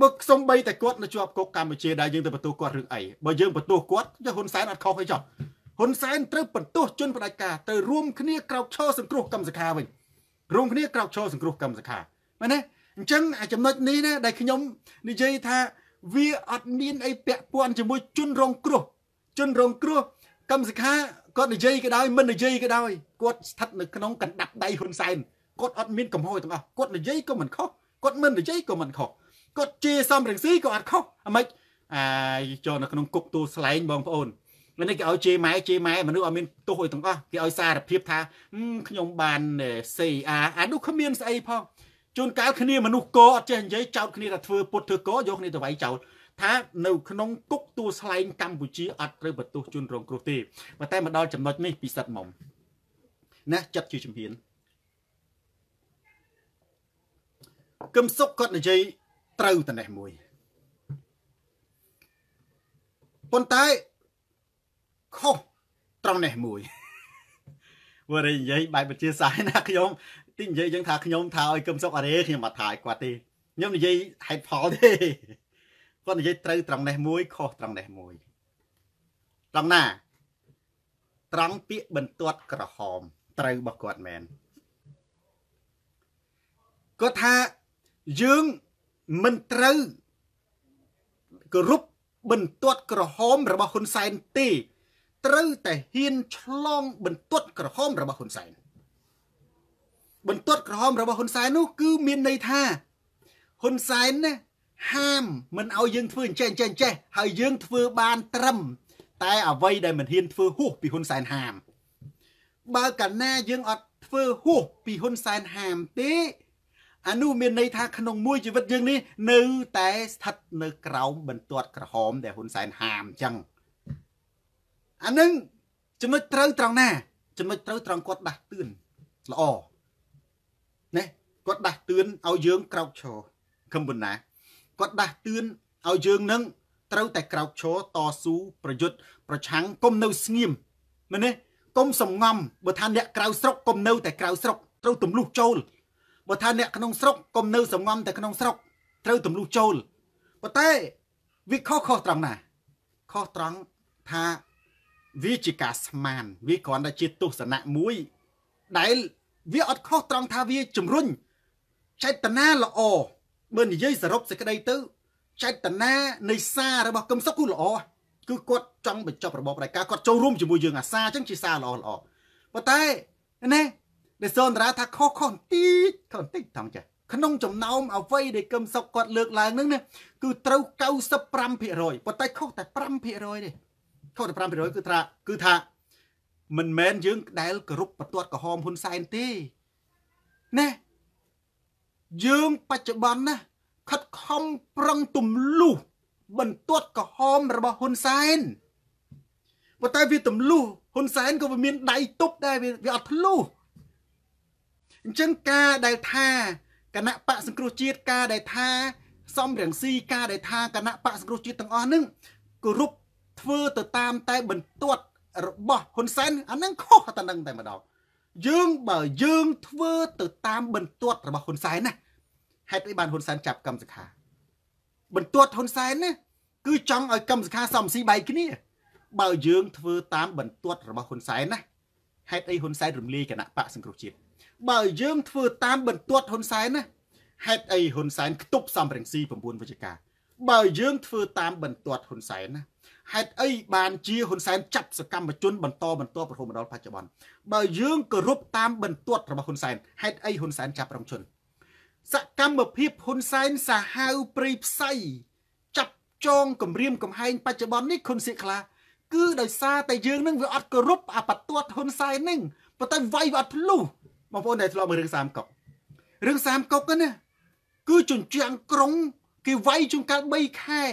បើសំបីតែគាត់នៅជាប់គុកកម្ពុជាដែរយើងទៅបន្ទោសគាត់រឿងអីបើយើងបន្ទោសគាត់ហ៊ុនសែនអត់ខុសអីចោះហ៊ុនសែនត្រូវបន្ទោសជនផ្ដាច់ការទៅរួមគ្នាក្រោកឈរសង្គ្រោះកម្មសខាវិញរួមគ្នាក្រោកឈរសង្គ្រោះកម្មសខាមែនទេអញ្ចឹងអាចំណុចនេះណាដែលខ្ញុំនិយាយថាវាអត់មានអីពាក់ព័ន្ធជាមួយជនរងគ្រោះជនរងគ្រោះកម្មសខាគាត់និយាយក៏ដោយមិននិយាយក៏ដោយគាត់ស្ថិតនៅក្នុងកណ្ដាប់ដៃហ៊ុនសែនគាត់អត់មានកំហុសទាំងអស់គាត់និយាយក៏មិនខុសគាត់មិននិយាយក៏មិនខុសគាត់ជាសំរងស៊ីក៏អត់ខុសអ្ហ្មិចអាយចូលនៅក្នុងគុកទួលស្លែងបងប្អូនមានគេឲ្យជេរម៉ែជេរម៉ែមនុស្សឲ្យមានទោសអីទាំងអស់គេឲ្យសារភាពថាខ្ញុំបានសេអាអានោះគ្មាន ស្អីផងជួនកាលគ្នាមនុស្សកអត់ចេះនិយាយចោទគ្នាថាធ្វើពុតធ្វើកយកគ្នាទៅវាយចោទថានៅក្នុងគុកទួលស្លែងកម្ពុជា អត់ត្រូវបន្ទោសជនរងគ្រោះទេប៉ុន្តែមកដល់ចំណុចនេះពិសិដ្ឋមកណាចិត្តជាជំហានគឹមសុខគាត់និយាយត្រូវតែនេះមួយប៉ុន្តែខុសត្រង់នេះមួយវរេនិយាយបែបវិទ្យាសាស្ត្រណាខ្ញុំទីនិយាយយើងថាខ្ញុំថាឲ្យកឹមសុកអរេខ្ញុំមកថាឲ្យគាត់ទេខ្ញុំនិយាយហេតុផលទេគាត់និយាយត្រូវត្រង់នេះមួយខុសត្រង់នេះមួយត្រង់ណា ត្រង់ពាក្យបន្ទាត់ក្រហមត្រូវរបស់គាត់មែនគាត់ថាយើងមិនត្រូវគោរពបន្ទាត់ក្រហម របស់ហ៊ុនសែនទេត្រូវតែហ៊ានឆ្លងបន្ទាត់ក្រហមរបស់ហ៊ុនសែនបន្ទាត់ក្រហមរបស់ហ៊ុនសែននោះ គឺមានន័យថាហ៊ុនសែនណាហាមមិនឲ្យយើងធ្វើអញ្ចេះអញ្ចេះអញ្ចេះហើយយើងធ្វើបានត្រឹមតែអ្វីដែលមិនហ៊ានធ្វើហួសពីហ៊ុនសែនហាមបើកាលណាយើងអត់ធ្វើហួសពីហ៊ុនសែនហាមទេអានោះមានន័យថាក្នុងមួយជីវិតយើងនេះនៅតែស្ថិតនៅក្រោមបន្ទាត់ក្រហមដែលហ៊ុនសែនហាមអញ្ចឹងអានឹងចំណុចត្រូវត្រង់ណាចំណុចត្រូវត្រង់គាត់ដាស់តឿនល្អណែគាត់ដាស់តឿនឲ្យយើងក្រោកឈរខំប៉ុណ្ណាគាត់ដាស់តឿនឲ្យយើងនឹង ត្រូវតែក្រោកឈរតស៊ូប្រយុទ្ធប្រឆាំងគុំនៅស្ងៀមមែនទេគុំសំងំបើថាអ្នកក្រៅស្រុកគុំនៅ តែក្រៅស្រុកត្រូវទម្លុះចូលបើថាអ្នកក្នុងស្រុកគុំនៅសំងំតែក្នុងស្រុកត្រូវទម្លុះចូលប៉ុន្តែវាខុសខុសត្រង់ណាខុសត្រង់ថាវាជាការស្មាន វាគ្រាន់តែជាទស្សនៈមួយដែលវាអត់ខុសត្រង់ថាវាជំរុញចេតនាល្អបើនិយាយសរុបសេចក្តីទៅ ចេតនានៃសាររបស់កឹមសុខគឺល្អគឺគាត់ចង់បញ្ចប់របបរាយការគាត់ចូលរួមជាមួយយើងអាសាអញ្ចឹងជាសារល្អល្អប៉ុន្តែណែដែលសន្តរាថាខុសខុសបន្តិចខុសបន្តិចថងចាស់ក្នុងចំណោមអ្វីដែលកឹមសុខគាត់លើកឡើងហ្នឹងណាគឺត្រូវ95%ប៉ុន្តែខុសតែ5%ទេថោ15%គឺថាគឺថាមិនមែនយើងដែលគោរពបន្ទាត់ក្រហមហ៊ុនសែនទេណាយើងបច្ចុប្បន្នណាខិតខំប្រឹងទម្លុះបន្ទាត់ក្រហមរបស់ហ៊ុនសែនប៉ុន្តែវាទម្លុះហ៊ុនសែនក៏វាមានដៃទប់ដែរវាអត់ធ្លុះអញ្ចឹងការដែលថាគណៈបកសង្គ្រោះជាតិការដែលថាសំរងស៊ីការដែលថាគណៈបកសង្គ្រោះជាតិទាំងអស់នឹងគោរពធ្វើទៅតាមតែបន្ទាត់របស់ហ៊ុនសែនអានឹងខុសតែនឹងតែម្ដងយើងបើយើងធ្វើទៅតាមបន្ទាត់របស់ហ៊ុនសែនណាហេតុអីបានហ៊ុនសែនចាប់កម្មសខាបន្ទាត់ហ៊ុនសែនណាគឺចង់ឲ្យកម្មសខាសំស៊ីបែកគ្នាបើយើងធ្វើតាមបន្ទាត់របស់ហ៊ុនសែនណាហេតុអីហ៊ុនសែនរំលាយគណៈបកសង្គ្រោះជាតិបើយើងធ្វើតាមបន្ទាត់ហ៊ុនសែនណាហេតុអីហ៊ុនសែនខ្ទប់សំរងស៊ី9វិជ្ជការបើយើងធ្វើតាមបន្ទាត់ហ៊ុនសែនណាហេតុអីបានជាហ៊ុនសែនចាប់សកម្មជនបន្តបន្តប្រហូតមកដល់បច្ចុប្បន្នបើយើងគោរពតាមបន្ទាត់របស់ហ៊ុនសែនហេតុអីហ៊ុនសែនចាប់រងជនសកម្មភាពហ៊ុនសែនសាហាវព្រៃផ្សៃចាប់ចងគម្រាមកំហែង បច្ចុប្បន្ននេះខុនសៀកខ្លា គឺដោយសារតែយើងនឹងវាអត់គោរពអាបទាត់ហ៊ុនសែននឹងប៉ុន្តែវាយវាអត់ភ្លុះបងប្អូនដែលធ្លាប់មើលរឿងសាមកុករឿងសាមកុកណាគឺជញ្ជាំងក្រុងគេវាយជុំកាល3ខែ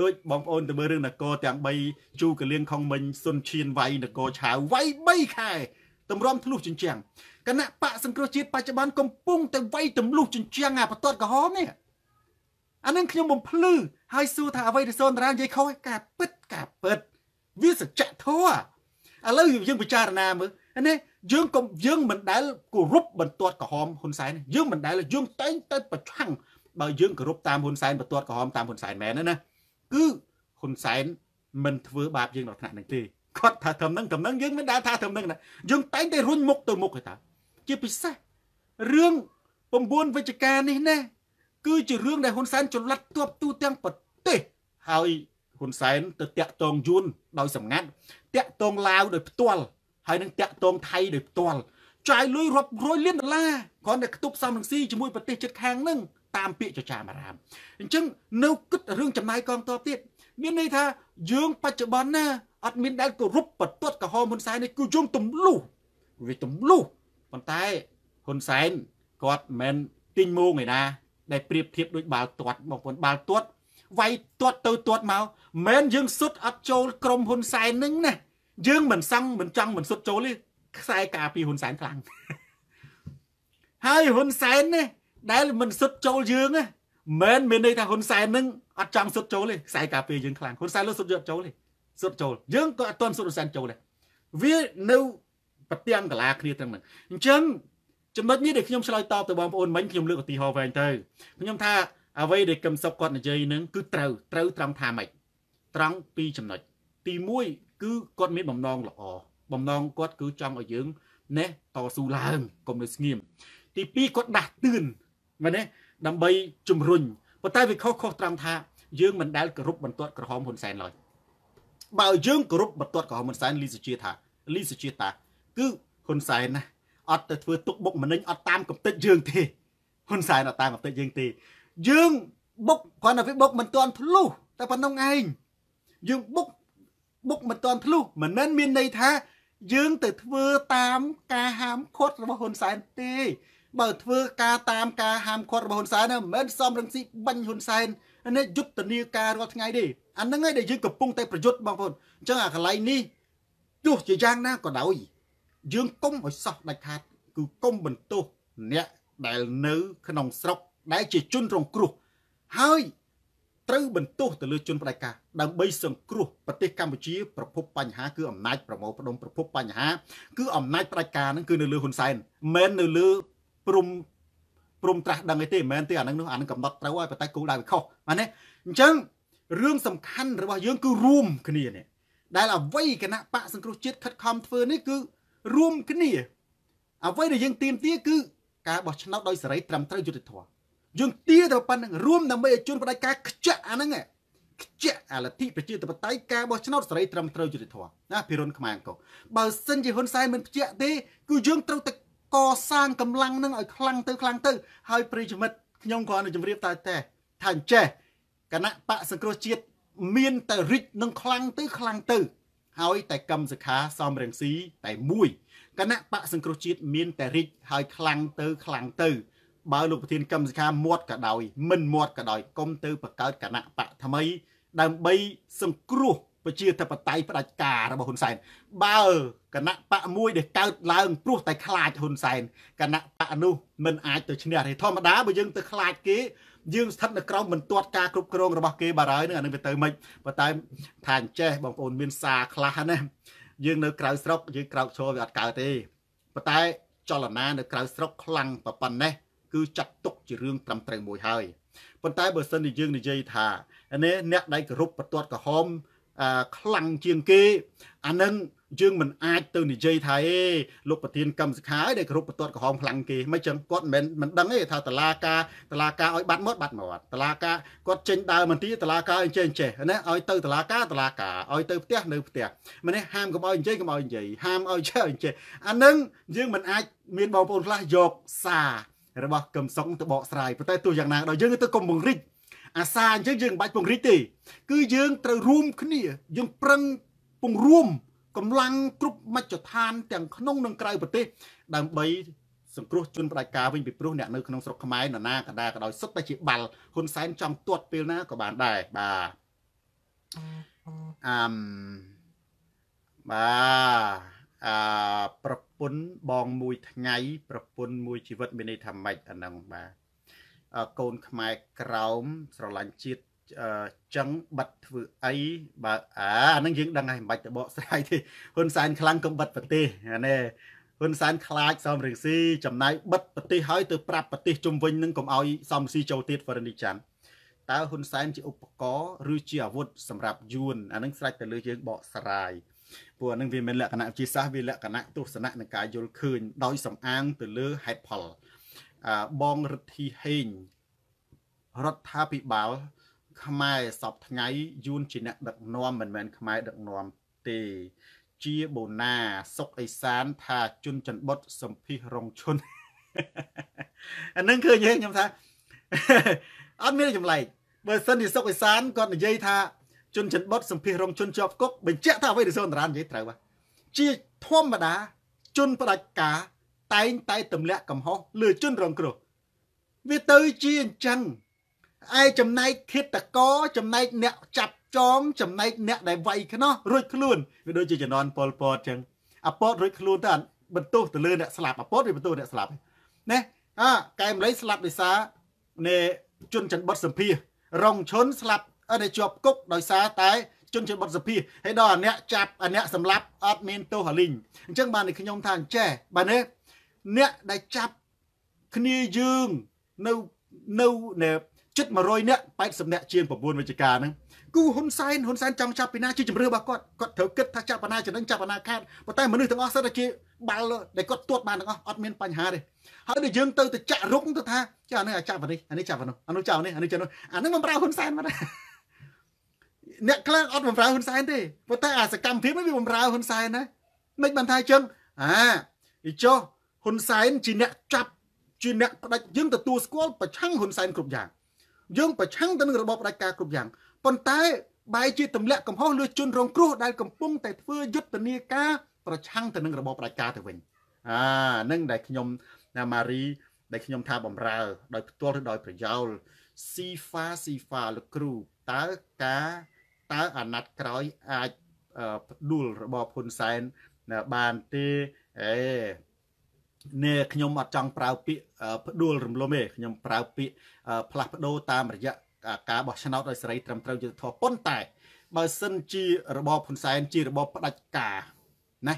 ដូចបងប្អូនទៅមើលរឿងនគរទាំង3ជូកលៀងខុងមិញសុនឈៀនវៃនគរឆៅវៃ3ខែតម្រាំធ្លុះជញ្ជាំងគណៈបកសង្គ្រោះជាតិបច្ចុប្បន្នកំពុងតែវៃទម្លុះជញ្ជាំងអាបតតក្រហមនេះអានឹងខ្ញុំបំភ្លឺហើយសួរថាអ្វីដែលសូនតារានិយាយខុសការពិតការពិតវាសច្ចធម៌ឥឡូវយើងពិចារណាមើលនេះយើងកុំយើងមិនដែលគោរពបន្ទាត់ក្រហមហ៊ុនសែនយើងមិនដែលយើងតែងតែប្រឆាំងបើយើងគោរពតាមហ៊ុនសែនបន្ទាត់ក្រហមតាមហ៊ុនសែនមែនណាគឺហ៊ុនសែនមិនធ្វើបាបយើងដល់ថ្នាក់នឹងទេគាត់ថាត្រឹមនឹងត្រឹមនឹងយើងមិនដែលថាត្រឹមនឹងណាយើងតែងតែរុញមុខទៅមុខទេតា ជាពិសេសរឿង9វិជ្ជការនេះណាគឺជារឿងដែលហ៊ុនសែនចល័តទបទូទាំងប្រទេសហើយហ៊ុនសែនទៅតាក់តងយួនដោយសម្ងាត់តាក់តងឡាវដោយផ្ទាល់ហើយនឹងតាក់តងថៃដោយផ្ទាល់ចាយលុយរាប់រយលានដុល្លារគ្រាន់តែខ្ទប់សំរងស៊ីជាមួយប្រទេសជិតខាងនឹងតាមពាក្យចចាមអារាមអញ្ចឹងនៅគិតរឿងចំណាយកងតបទៀតមានន័យថា យើងបច្ចុប្បន្នណាអត់មានដែលគោរពបទកហមហ៊ុនសែននេះគឺយើងទម្លុះវាទម្លុះប៉ុន្តែហ៊ុនសែនគាត់មិនទិញមងឯណា ដែលប្រៀបធៀបដូចបាល់ទាត់បងប្អូនបាល់ទាត់វាយទាត់ទៅទាត់មកមិនយើងសុទ្ធអត់ចូលក្រុមហ៊ុនសែននឹងណាយើងមិនសង់មិនចង់មិនសុទ្ធចូលទេខ្សែការពីហ៊ុនសែនខ្លាំងហើយហ៊ុនសែននេះដែលមិនសុទ្ធចូលយើងណាមិនមានន័យថាហ៊ុនសែននឹងអត់ចង់សុទ្ធចូលទេខ្សែការពារយើងខ្លាំងហ៊ុនសែនលើសុទ្ធយកចូលទេសុទ្ធចូលយើងក៏អត់ទាន់សុទ្ធហ៊ុនសែនចូលដែរវានៅប្រទាំងកលាគ្នាទាំងហ្នឹងអញ្ចឹងចំណុចនេះដែលខ្ញុំឆ្លើយតបទៅបងប្អូនមិញខ្ញុំលើកឧទាហរណ៍វែងទៅខ្ញុំថាអ្វីដែលកឹមសុខគាត់និយាយនឹងគឺត្រូវត្រូវត្រង់ថាម៉េចត្រង់ពីរចំណុចទី1គឺគាត់មានបំណងល្អបំណងគាត់គឺចង់ឲ្យយើងណេះតស៊ូឡើងកុំនៅស្ងៀមទី2គាត់ដាស់តឿនមែនទេដើម្បីជំរុញប៉ុន្តែវាខុសខុសត្រង់ថាយើងមិនដែលគោរពបន្ទាត់ក្រហមហ៊ុនសែនឡើយបើយើងគោរពបន្ទាត់ក្រហមហ៊ុនសែនលីសុជាថា លីសុជាតាគឺហ៊ុនសែនណាអត់ទៅធ្វើទុកបុកម្នេញអត់តាមកំតិចយើងទេហ៊ុនសែនអត់តាមកំតិចយើងទេយើងបុកគាត់ថាវាបុកមិនទាន់ធ្លុះតែប៉ុណ្្នឹងឯងយើងបុកបុកមិនទាន់ធ្លុះមិនមែនមានន័យថា យើងទៅធ្វើតាមការហាមឃាត់របស់ហ៊ុនសែនទេបើធ្វើការតាមការហាមឃាត់របស់ហ៊ុនសែនមិនមែនសំរងស៊ីបាញ់ហ៊ុនសែននេះយុទ្ធនាការរាល់ថ្ងៃទេអាហ្នឹងឯងដែលយើងកំពុងតែប្រយុទ្ធបងប្អូនអញ្ចឹងអាកន្លែងនេះទោះជាយ៉ាងណាក៏ដោយ យើងគុំឲ្យសោះដាច់ខាត គឺគុំបន្ទោសអ្នកដែលនៅក្នុងស្រុកដែលជាជនរងគ្រោះហើយត្រូវបន្ទោសទៅលើជនផ្ដាច់ការដើម្បីសង្គ្រោះប្រទេសកម្ពុជា ប្រភពបញ្ហាគឺអំណាចប្រមូលផ្ដុំប្រភពបញ្ហាគឺអំណាចផ្ដាច់ការនឹងគឺនៅលើហ៊ុនសែនមិននៅលើព្រមព្រមត្រាស់ដឹងអីទេមិនមែនទេអានឹងនោះអានឹងកំណត់ត្រូវហើយប៉ុន្តែគោលដៅវាខុសបាទណាអញ្ចឹងរឿងសំខាន់របស់យើងគឺរួមគ្នានេះដែលអ្វីគណៈបកសង្គ្រោះជាតិខិតខំធ្វើនេះគឺ រួមគ្នាអ្វីដែលយើងទៀមទាគឺការបោះឆ្នោតដោយសេរី ត្រឹមត្រូវយុត្តិធម៌យើងទាទៅប៉ុណ្ណឹងរួមដើម្បីឲ្យជនបដិការខ្ជិះអាហ្នឹងខ្ជិះអាលទ្ធិប្រជាធិបតេយ្យការបោះឆ្នោតសេរីត្រឹមត្រូវយុត្តិធម៌ណាភិរុនខ្មែរអង្គបើសិនជាហ៊ុនសែនមិនខ្ជិះទេគឺយើងត្រូវតែកសាងកម្លាំងនឹងឲ្យខ្លាំងទៅខ្លាំងទៅហើយប្រិយមិត្តខ្ញុំគ្រាន់តែជម្រាបតែតែថាអញ្ចេះគណៈបកសង្គ្រោះជាតិមានតែរិទ្ធនឹងខ្លាំងទៅខ្លាំងទៅ ហើយតែកម្មសខាសំរងស៊ីតែមួយគណៈបកសង្គ្រោះជាតិមាន តែរិទ្ធហើយខ្លាំងទៅខ្លាំងទៅបើលោកប្រធានកម្មសខាមាត់ក៏ដោយ មិនមាត់ក៏ដោយកុំទៅបង្កើតគណៈបកថ្មី ដើម្បីសង្គ្រោះប្រជាធិបតេយ្យផ្ដាច់ការរបស់ហ៊ុនសែនបើគណៈបកមួយដែលកើតឡើងព្រោះតែខ្លាចហ៊ុនសែនគណៈបកនោះមិនអាចទៅឈ្នះទេធម្មតាបើយើងទៅខ្លាចគេយើងស្ថិតនៅក្រោមបន្ទាត់ការគ្រប់គ្រងរបស់គេបារើនឹងអានឹងវាទៅមិនប៉ុន្តែ ថាអញ្ចេះបងប្អូនមានសារខ្លះណាយើងនៅក្រៅស្រុក យើងក្រោកឈរវាអត់កើតទេប៉ុន្តែចលនានៅក្រៅស្រុកខ្លាំងប៉ុណ្ណេះគឺចាត់ទុក ជារឿងត្រឹមត្រូវមួយហើយប៉ុន្តែបើសិនជាយើងនិយាយថានេះអ្នកដែលគោរពបន្ទាត់ក្រហមខ្លាំងជាងគេអានឹងយើងមិនអាចទៅនិយាយថាអេលោកប្រធានកម្មសិក្ខាឲ្យដែលគ្រប់បន្ទាត់ក្រហមខ្លាំងគេមិនចឹងគាត់មិនមិនដឹងទេថាតឡាការតឡាការឲ្យបាត់មាត់បាត់មាត់តឡាការគាត់ចេញដើមមន្ទីរតឡាការឲ្យចេញចេះណាឲ្យ ទៅតឡាការតឡាការឲ្យទៅផ្ទះនៅផ្ទះម្នេះហាមកុំឲ្យនិយាយកុំឲ្យនិយាយហាមឲ្យចេះឲ្យចេះអានឹងយើងមិនអាច មានបងប្អូនខ្លះយក សាររបស់កឹមសុងទៅបកស្រាយប៉ុន្តែទោះយ៉ាងណាដល់យើងទៅកុំបង្រិចអាសាអញ្ចឹងយើងមិនបាច់ពង្រីកទេគឺយើង ត្រូវរួមគ្នា យើងប្រឹងពង្រួមកម្លាំងគ្រប់មជ្ឈដ្ឋាន ទាំងក្នុងនិងក្រៅប្រទេសដើម្បីសង្គ្រោះជនផ្ដាច់ការវិញពីព្រោះអ្នកនៅក្នុងស្រុកខ្មែរនរណាកដាក៏ដោយសុទ្ធតែជាបាល់ហ៊ុនសែនចង់ទាត់ពេលណាក៏បានដែរបាទអឹមបាទអាប្រពន្ធបង មួយថ្ងៃប្រពន្ធមួយជីវិតមានន័យថាម៉េចអាហ្នឹងបាទកូនខ្មែរក្រោមស្រឡាញ់ជាតិចឹងបិទធ្វើអីបើអាហ្នឹងយើងដឹងហើយមិនបាច់ទៅបកស្រាយទេហ៊ុនសែនខ្លាំងក៏បិទប្រទេសណាហ៊ុនសែនខ្លាចសំរងស៊ីចំណាយបិទប្រទេសហើយទៅប្រាប់ប្រទេសជុំវិញនឹងកុំឲ្យសំរងស៊ីចូលទៀតវរនីច័ន្ទតើហ៊ុនសែនជាឧបករណ៍ឬជាអាវុធសម្រាប់យួនអានឹងស្រេចទៅលើយើងបកស្រាយព្រោះអានឹងវាមានលក្ខណៈជាសាសវាលក្ខណៈទស្សនៈនៃការយល់ឃើញដោយសំអាងទៅលើហេតុផលបងរិទ្ធីហេងរដ្ឋាភិបាលខ្មែរសពថ្ងៃយួនជាអ្នកដឹកនាំមិនមែនខ្មែរដឹកនាំទេ ជាបូណាសុកអេសានថាជុនច័ន្ទបុតសំភិះរងឈុនអានឹងឃើញទេខ្ញុំថាអត់មានចម្លែកបើសិនជាសុកអេសានគាត់និយាយថាជុនច័ន្ទបុតសំភិះរងជុនជាប់គុកបញ្ជាក់ថាអ្វីដែលសូនតារានិយាយត្រូវបាទជាធម្មតាជនផ្ដាច់ការតែងតែទម្លាក់កំហុសលើជនរងគ្រោះវាទៅជាអញ្ចឹងឯចំណែកឃាតកោចំណែកអ្នកចាប់ចងចំណែកអ្នកដែលវាយខ្នោះរួចខ្លួនវាដូចជាចំណន់ប៉ុលពតអញ្ចឹងអពតរួចខ្លួនទៅបន្ទោសទៅលើអ្នកស្លាប់អពតវាបន្ទោសអ្នកស្លាប់ណាអាកែម្លេះស្លាប់ដោយសារនៃជនច័ន្ទបុតសម្ភាររងឈុនស្លាប់នៅជាប់គុកដោយសារតែជនច័ន្ទបុតសម្ភារហើយដល់អ្នកចាប់អ្នកសម្លាប់អត់មានទោសអលីងអញ្ចឹងបានខ្ញុំថាអញ្ចេះបាទណាអ្នកដែលចាប់គ្នាយើងនៅនៅជិត100នាក់80នាក់ជាង9វិជ្ជការហ្នឹងគូហ៊ុនសែនហ៊ុនសែនចង់ចាប់ពីណាជាជំរឿរបស់គាត់គាត់ត្រូវគិតថាចាប់បណ្ណាចំណេញចាប់បណ្ណាខាតប៉ុន្តែមនុស្សទាំងអស់សិតតែជាបាល់ដែលគាត់ទួតបានទាំងអស់អត់មានបញ្ហាទេហើយដល់យើងទៅទៅចាក់រុកទៅថាចាអានេះចាប់អានេះអានេះចាប់អានោះអានោះចាប់អានេះអានេះចាប់នោះអានឹងបំរើហ៊ុនសែនមកអ្នកខ្លះអត់បំរើហ៊ុនសែនទេប៉ុន្តែអាសកម្មភាពនេះវាបំរើហ៊ុនសែនណាមិនបានថាអញ្ចឹងអាចុះហ៊ុនសែនជាអ្នកចាប់ជាអ្នកផ្ដាច់យើងទទួលស្គាល់ប្រឆាំងហ៊ុនសែនគ្រប់យ៉ាងយើងប្រឆាំងទៅនឹងរបបផ្ដាច់ការគ្រប់យ៉ាងប៉ុន្តែបែរជាទម្លាក់កំហុសលើជនរងគ្រោះដែលកំពុង តែធ្វើយុទ្ធនាការប្រឆាំងទៅនឹងរបបផ្ដាច់ការទៅវិញអានឹងដែលខ្ញុំណាម៉ារីដែលខ្ញុំថាបំរើ ដោយផ្ទាល់ឬដោយ ប្រយោលស៊ីហ្វាស៊ីហ្វាលោកគ្រូតើការតើអាណត្តិក្រោយអាចផ្ដួលរបបហ៊ុនសែនបានទេអេនេះខ្ញុំអត់ចង់ប្រើពាក្យផ្ដួលរំលំទេខ្ញុំប្រើពាក្យផ្លាស់ប្ដូរតាមរយៈការបោះឆ្នោតឲ្យសេរី ត្រឹមត្រូវយុត្តិធម៌ប៉ុន្តែបើសិនជារបបហ៊ុនសែន ជារបបផ្ដាច់ការណា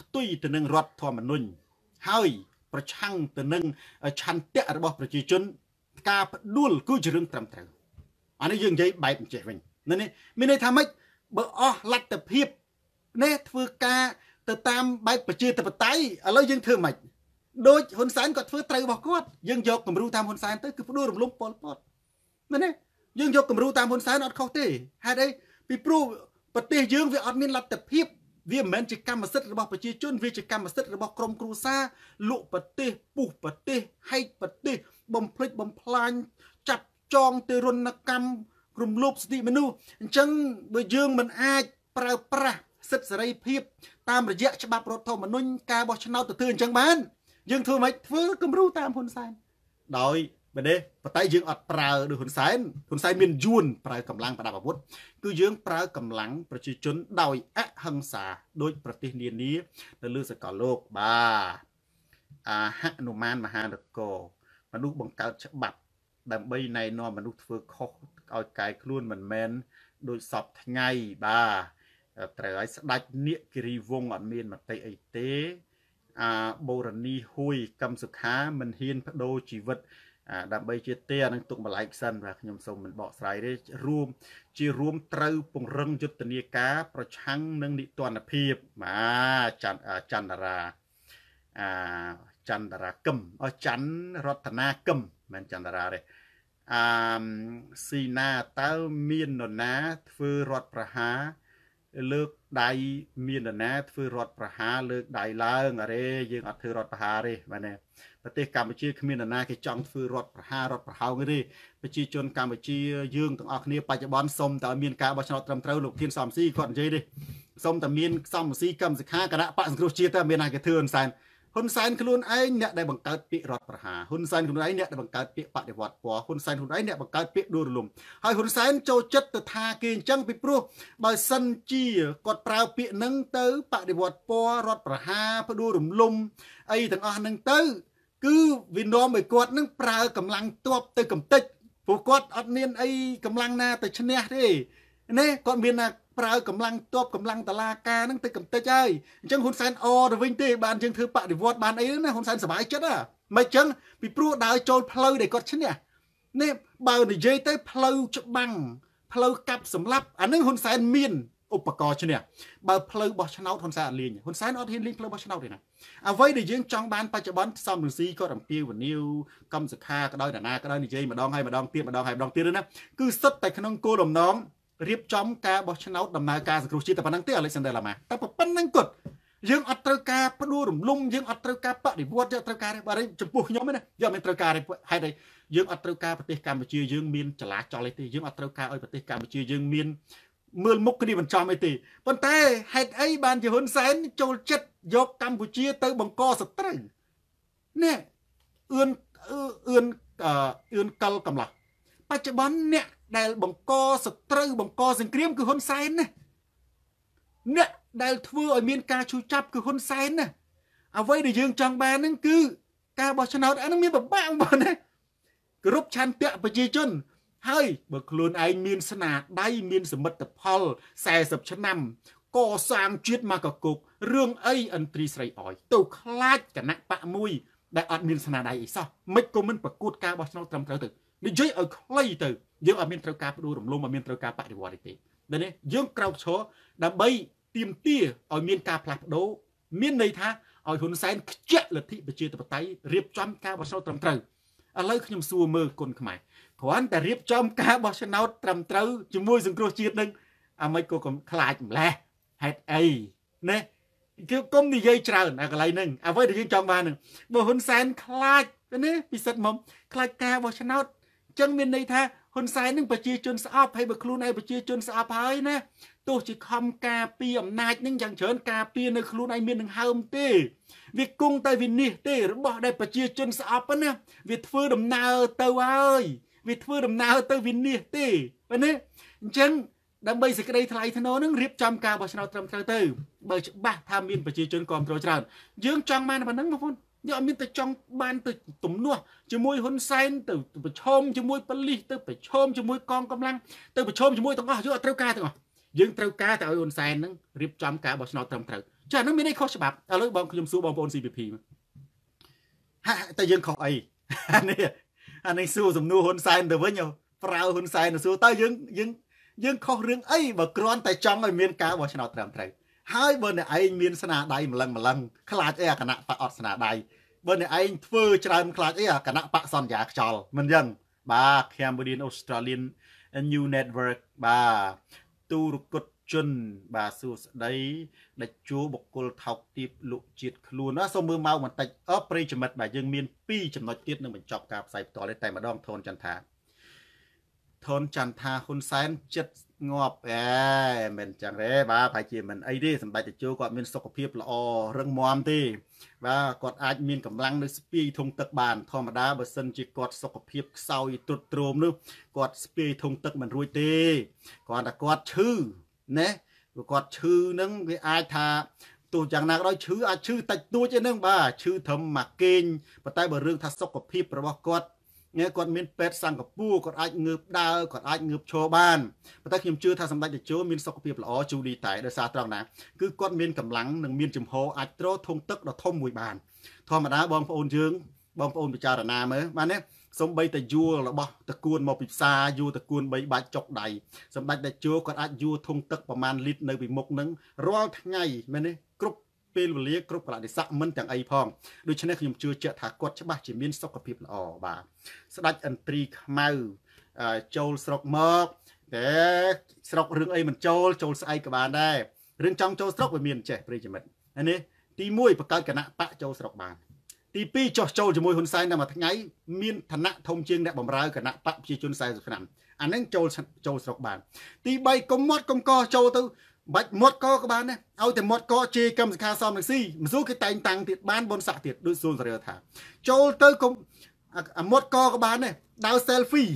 ផ្ទុយទៅនឹងរដ្ឋធម្មនុញ្ញហើយប្រឆាំងទៅនឹងឆន្ទៈរបស់ប្រជាជន ការផ្ដួលគឺជារឿងត្រឹមត្រូវអានេះយើងនិយាយបែបចេះវិញនេះមានន័យថាម៉េចបើអស់លັດតិភាពនេះធ្វើការទៅតាមបែបប្រជាធិបតេយ្យឥឡូវយើងធ្វើម៉េចដូចហ៊ុនសែនគាត់ធ្វើត្រូវរបស់គាត់យើងយកគំរូតាមហ៊ុនសែនទៅគឺផ្ដួលរំលំប៉ុលពតមែនទេយើងយកគំរូតាមហ៊ុនសែនអត់ខុសទេហេតុអីពីព្រោះប្រទេសយើងវាអត់មានលទ្ធភាពវាមិនមែនជាកម្មសិទ្ធិរបស់ប្រជាជនវាជាកម្មសិទ្ធិរបស់ក្រមគ្រួសារលក់ប្រទេសពុះប្រទេសហែកប្រទេសបំភ្លេចបំផ្លាញចាប់ចងទៅរនកម្មរំលោភសិទ្ធិមនុស្សអញ្ចឹងបើយើងមិនអាចប្រើប្រាស់សិទ្ធិសេរីភាពតាមរយៈច្បាប់រដ្ឋធម្មនុញ្ញការបោះឆ្នោតទៅធ្វើអញ្ចឹងបានយើងធ្វើម៉េចធ្វើគំរូតាមហ៊ុនសែនដោយមែនទេប៉ុន្តែយើងអត់ប្រើដូចហ៊ុនសែនហ៊ុនសែនមានយួនប្រើកម្លាំងប្រដាប់អាវុធគឺយើងប្រើកម្លាំង ប្រជាជនដោយអហិង្សាដោយប្រទេសនានានៅលើសកលលោកបាទអាហនុមានមហានគរមនុស្សបង្កើតច្បាប់ ដើម្បីណែនាំមនុស្សធ្វើខុសឲ្យកាយខ្លួនមិនមែនដោយសពថ្ងៃបាទត្រូវឲ្យស្ដាច់នៀកគិរីវងអត់មានមតិអីទេអាបូរនីហួយកឹមសុខាមិនហ៊ានបដូរជីវិតដើម្បីជាទេអានឹងទុកមួយឡែកសិនបាទខ្ញុំសូមមិនបកស្រាយទេរួម ជារួមត្រូវពង្រឹងយុទ្ធនាការ ប្រឆាំងនឹងនិទានភាពបាទចន្ទរាអាចន្ទរាគឹមអច័ន្ទរតនាគឹមមិនចន្ទរាទេអាស៊ីណាតើមាននរណាធ្វើរដ្ឋប្រហារលើកដៃមានណាធ្វើរដ្ឋប្រហារលើកដៃឡើងអរេយើងអត់ធ្វើរដ្ឋប្រហារទេបាទណាប្រទេសកម្ពុជាគ្មានណាគេចង់ធ្វើរដ្ឋប្រហាររដ្ឋប្រហោងទេប្រជាជនកម្ពុជាយើងទាំងអស់គ្នាបច្ចុប្បន្នសូមតើមានការបោះឆ្នោតត្រឹមត្រូវលោកធានសំស៊ីគាត់និយាយទេសូមតើមានសំស៊ីកម្មសិក្ខាគណៈបកសង្គ្រោះជាតិតើមានណាគេធ្វើអនសែនហ៊ុនសែនខ្លួនឯងអ្នកដែលបង្កើតពាក្យរដ្ឋប្រហារហ៊ុនសែនខ្លួនឯងអ្នកដែលបង្កើតពាក្យបដិវត្តពណ៌ហ៊ុនសែនខ្លួនឯងអ្នកបង្កើតពាក្យដួលរលំហើយហ៊ុនសែនចូលចិត្តទៅថាគេអញ្ចឹងពីព្រោះបើសិនជាគាត់ប្រើពាក្យហ្នឹងទៅបដិវត្តពណ៌រដ្ឋប្រហារផ្ដួលរំលំអីទាំងអស់ហ្នឹងទៅ គឺវានាំឲ្យគាត់ហ្នឹងប្រើកម្លាំងទ័ពទៅកំទេចព្រោះគាត់អត់មានអីកម្លាំងណាទៅឈ្នះទេណាគាត់មានណាប្រើកម្លាំងទ័ពកម្លាំងតឡាការហ្នឹងតិចកំតិចហើយអញ្ចឹងហ៊ុនសែនអទៅវិញទេបានជាងធ្វើបដិវត្តបានអីណាហ៊ុនសែនសុបាយចិត្តហ่ะមិនអញ្ចឹងពីព្រោះដើរចូលផ្លូវដែលគាត់ឈ្នះនេះបើនិយាយទៅផ្លូវច្បាំងផ្លូវកាប់សម្លាប់អានឹងហ៊ុនសែនមានឧបករណ៍ឈ្នះបើផ្លូវបោះឆ្នោតហ៊ុនសែនអត់លេងហ៊ុនសែនអត់ហ៊ានលេងផ្លូវបោះឆ្នោតទេណាអ្វីដែលយើងចង់បានបច្ចុប្បន្នសំរងស៊ីក៏រំពាវនាវកម្មសខាក៏ដោយតាណាក៏ដោយនិយាយម្ដងហើយម្ដងទៀតម្ដងហើយម្ដងទៀតណាគឺសិតតែក្នុងគោលដំណងរៀបចំការបោះឆ្នោតដំណើរការសង្គ្រោះជាតិតែប៉ុណ្្នឹងទេ Alexander Lama តែប៉ុណ្្នឹងគាត់យើងអត់ត្រូវការផ្ដួលរំលំយើងអត់ត្រូវការបដិវត្តយើងត្រូវការរៀបអីចំពោះខ្ញុំណាយើងមិនត្រូវការហេតុអីយើងអត់ត្រូវការប្រទេសកម្ពុជាយើងមានចលាចលអីទេយើងអត់ត្រូវការឲ្យប្រទេសកម្ពុជាយើងមានមើលមុខគ្នាបញ្ចំអីទេប៉ុន្តែហេតុអីបានជាហ៊ុនសែនចូលចិត្តយកកម្ពុជាទៅបង្កសត្រូវណែអឿនអឿនអឿនកលកំឡោះបច្ចុប្បន្នអ្នកដែលបង្កសត្រូវបង្កសង្គ្រាមគឺហ៊ុនសែនណាអ្នកដែលធ្វើឲ្យមាន ការឈឺចាប់គឺហ៊ុនសែនណាអ្វីដែលយើងចង់បានហ្នឹងគឺការបោះឆ្នោតអានឹងមានបបាក់បងណាគ្រប់ឆន្ទៈប្រជាជនហើយបើខ្លួនឯងមាន ស្នាដៃមាន សមិទ្ធផល40ឆ្នាំកសាងជាតិមកកគុករឿងអីអន្ត្រីស្រីអយទៅខ្លាចគណៈបកមួយ ដែលអត់មានស្នាដៃអីសោះមិនក៏មិនប្រកួតការបោះឆ្នោតត្រឹមត្រូវទៅនិយាយឲ្យខ្លីទៅយើងអត់មានត្រូវការបដូររំលំអត់មានត្រូវការបដិវត្តទេដូច្នេះយើងក្រោកឈរដើម្បីទៀមទាឲ្យមានការផ្លាស់ប្ដូរមានន័យថាឲ្យហ៊ុនសែនខ្ជាក់លទ្ធិប្រជាធិបតេយ្យរៀបចំការបោះឆ្នោតត្រឹមត្រូវឥឡូវខ្ញុំសួរមើលគុណខ្មែរគ្រាន់តែរៀបចំការបោះឆ្នោតត្រឹមត្រូវជាមួយសង្គ្រោះជាតិនឹងអាមិនក៏ខ្លាចម្លេះហេតុអីណាគឺគុំនិយាយច្រើនអាកន្លែងហ្នឹងអ្វីដែលយើងចង់បានហ្នឹងបើហ៊ុនសែនខ្លាចណាពិសិដ្ឋមកខ្លាចការបោះឆ្នោតអញ្ចឹងមានន័យថាហ៊ុនសែននឹងប្រជាជនស្អប់ហើយបើខ្លួនឯងប្រជាជនស្អប់ហើយណាទោះជាខំការពីអំណាចនឹងយ៉ាងច្រើនការពីនៅខ្លួនឯងមាននឹងហើមទេវាគង់តែវិនិច្ឆ័យទេរបស់ដែលប្រជាជនស្អប់ណាវាធ្វើដំណើរទៅហើយវាធ្វើដំណើរទៅវិនិច្ឆ័យទេបើណាអញ្ចឹងដើម្បីសេចក្តីថ្លៃថ្នូរនឹងរៀបចំការបោះឆ្នោតត្រឹមត្រូវទៅបើច្បាស់ថាមានប្រជាជនគ្រប់គ្រងច្រើនយើងចង់បានប៉ុណ្ណឹងបងប្អូនយើងអត់មានទៅចង់បានទៅទំនាស់ជាមួយហ៊ុនសែនទៅប្រឈមជាមួយប៉ូលីសទៅប្រឈមជាមួយកងកម្លាំងទៅប្រឈមជាមួយទាំងអស់យើងអត់ត្រូវការទាំងអស់យើងត្រូវការតែឲ្យហ៊ុនសែននឹងរៀបចំការបោះឆ្នោតត្រឹមត្រូវចាហ្នឹងមានអីខុសច្បាប់ឥឡូវបងខ្ញុំសួរបងប្អូន CPP ហាតែយើងខុសអីអានេះអានេះសួរសំណួរហ៊ុនសែនទៅវិញប្រើហ៊ុនសែនទៅសួរតើយើងយើងយើងខុសរឿងអីបើគ្រាន់តែចង់ឲ្យមានការបោះឆ្នោតត្រឹមត្រូវហើយបើអ្នកឯងមានស្នាដៃម្លឹងម្លឹងខ្លាចអីអាគណៈបកអត់ស្នាដៃបើអ្នកឯងធ្វើច្រើនខ្លាចអីអាគណៈបកសន្យាខ្ចល មិនយ៉ាងបាទ Cambodian Australian New Network បាទទូរគុតជនបាទសួស្ដីដេចជួបុគ្គលថោកទាបលុកជាតិខ្លួនសូមមើលមកបន្តិចអប្រិយមិត្តបាទយើងមាន2ចំណុចទៀតនឹងបញ្ចប់ការផ្សាយផ្ទាល់នេះតែម្ដងធនចន្ទថាធនចន្ទថាហ៊ុនសែនចិត្តងាប់អេមិនចឹងទេបាទប្រហែលជាមិនអីទេសម្ដេចតេជោគាត់មានសុខភាពល្អរឹងមាំទេ បាទគាត់អាចមានកម្លាំងនៅស្ពាយធុងទឹកបាន ធម្មតាបើសិនជាគាត់សុខភាពខ្សោយទ្រុឌទ្រោមនោះគាត់ស្ពាយធុងទឹកមិនរួចទេគាត់តែគាត់ឈឺណាគាត់ឈឺនឹងវាអាចថាទោះយ៉ាងណាក៏ដោយឈឺអាចឈឺតិចតួចឯហ្នឹងបាទឈឺត្រឹមមកគេងប៉ុន្តែបើរឿងថាសុខភាពរបស់គាត់គាត់មានពេទ្យសង្កពូគាត់អាចងើបដើរគាត់អាចងើបឈរបានប៉ុន្តែខ្ញុំជឿថាសម្ដេចតេជោមានសុខភាពល្អជូលីតែដោយសារត្រង់ណាគឺគាត់មានកម្លាំងនិងមានចំហអាចទ្រធុងទឹកដ៏ធំមួយបានធម្មតាបងប្អូនយើងបងប្អូនពិចារណាមើលបានទេសំបីតយួលរបស់តគួនមកពីផ្សារយួរតគួន3បាច់ចុកដៃសម្ដេចតេជោគាត់អាចយួរធុងទឹកប្រមាណលីត្រនៅពីមុខនឹងរាល់ថ្ងៃមែនទេពេលវេលាគ្រប់កលៈទេសៈមិនទាំងអីផងដូច្នេះខ្ញុំជឿជាក់ថាគាត់ច្បាស់ជាមានសុខភាពល្អបាទស្ដេចឥន្ទ្រីខ្មៅចូលស្រុកមកតែស្រុករឿងអីមិនចូលចូលស្អែកក៏បានដែររឿងចង់ចូលស្រុកវាមានចេះប្រិយមិត្តនេះទី1បង្កើតគណៈបកចូលស្រុកបានទី2ចោះចូលជាមួយហ៊ុនសែនតែមួយថ្ងៃមានឋានៈធំជាងអ្នកបម្រើគណៈបកប្រជាជន40ឆ្នាំអានឹងចូលចូលស្រុកបានទី3កុំមាត់កុំកោចូលទៅបាច់មាត់កក៏បានដែរឲ្យតែមាត់កជេរកម្មសខាសំនឹងស៊ីមិនសួរគេតែងតាំងទៀតបានបុនស័កទៀតដូចសួនសរាថា ចូលទៅកុំអាមាត់កក៏បានដែរដៅ selfie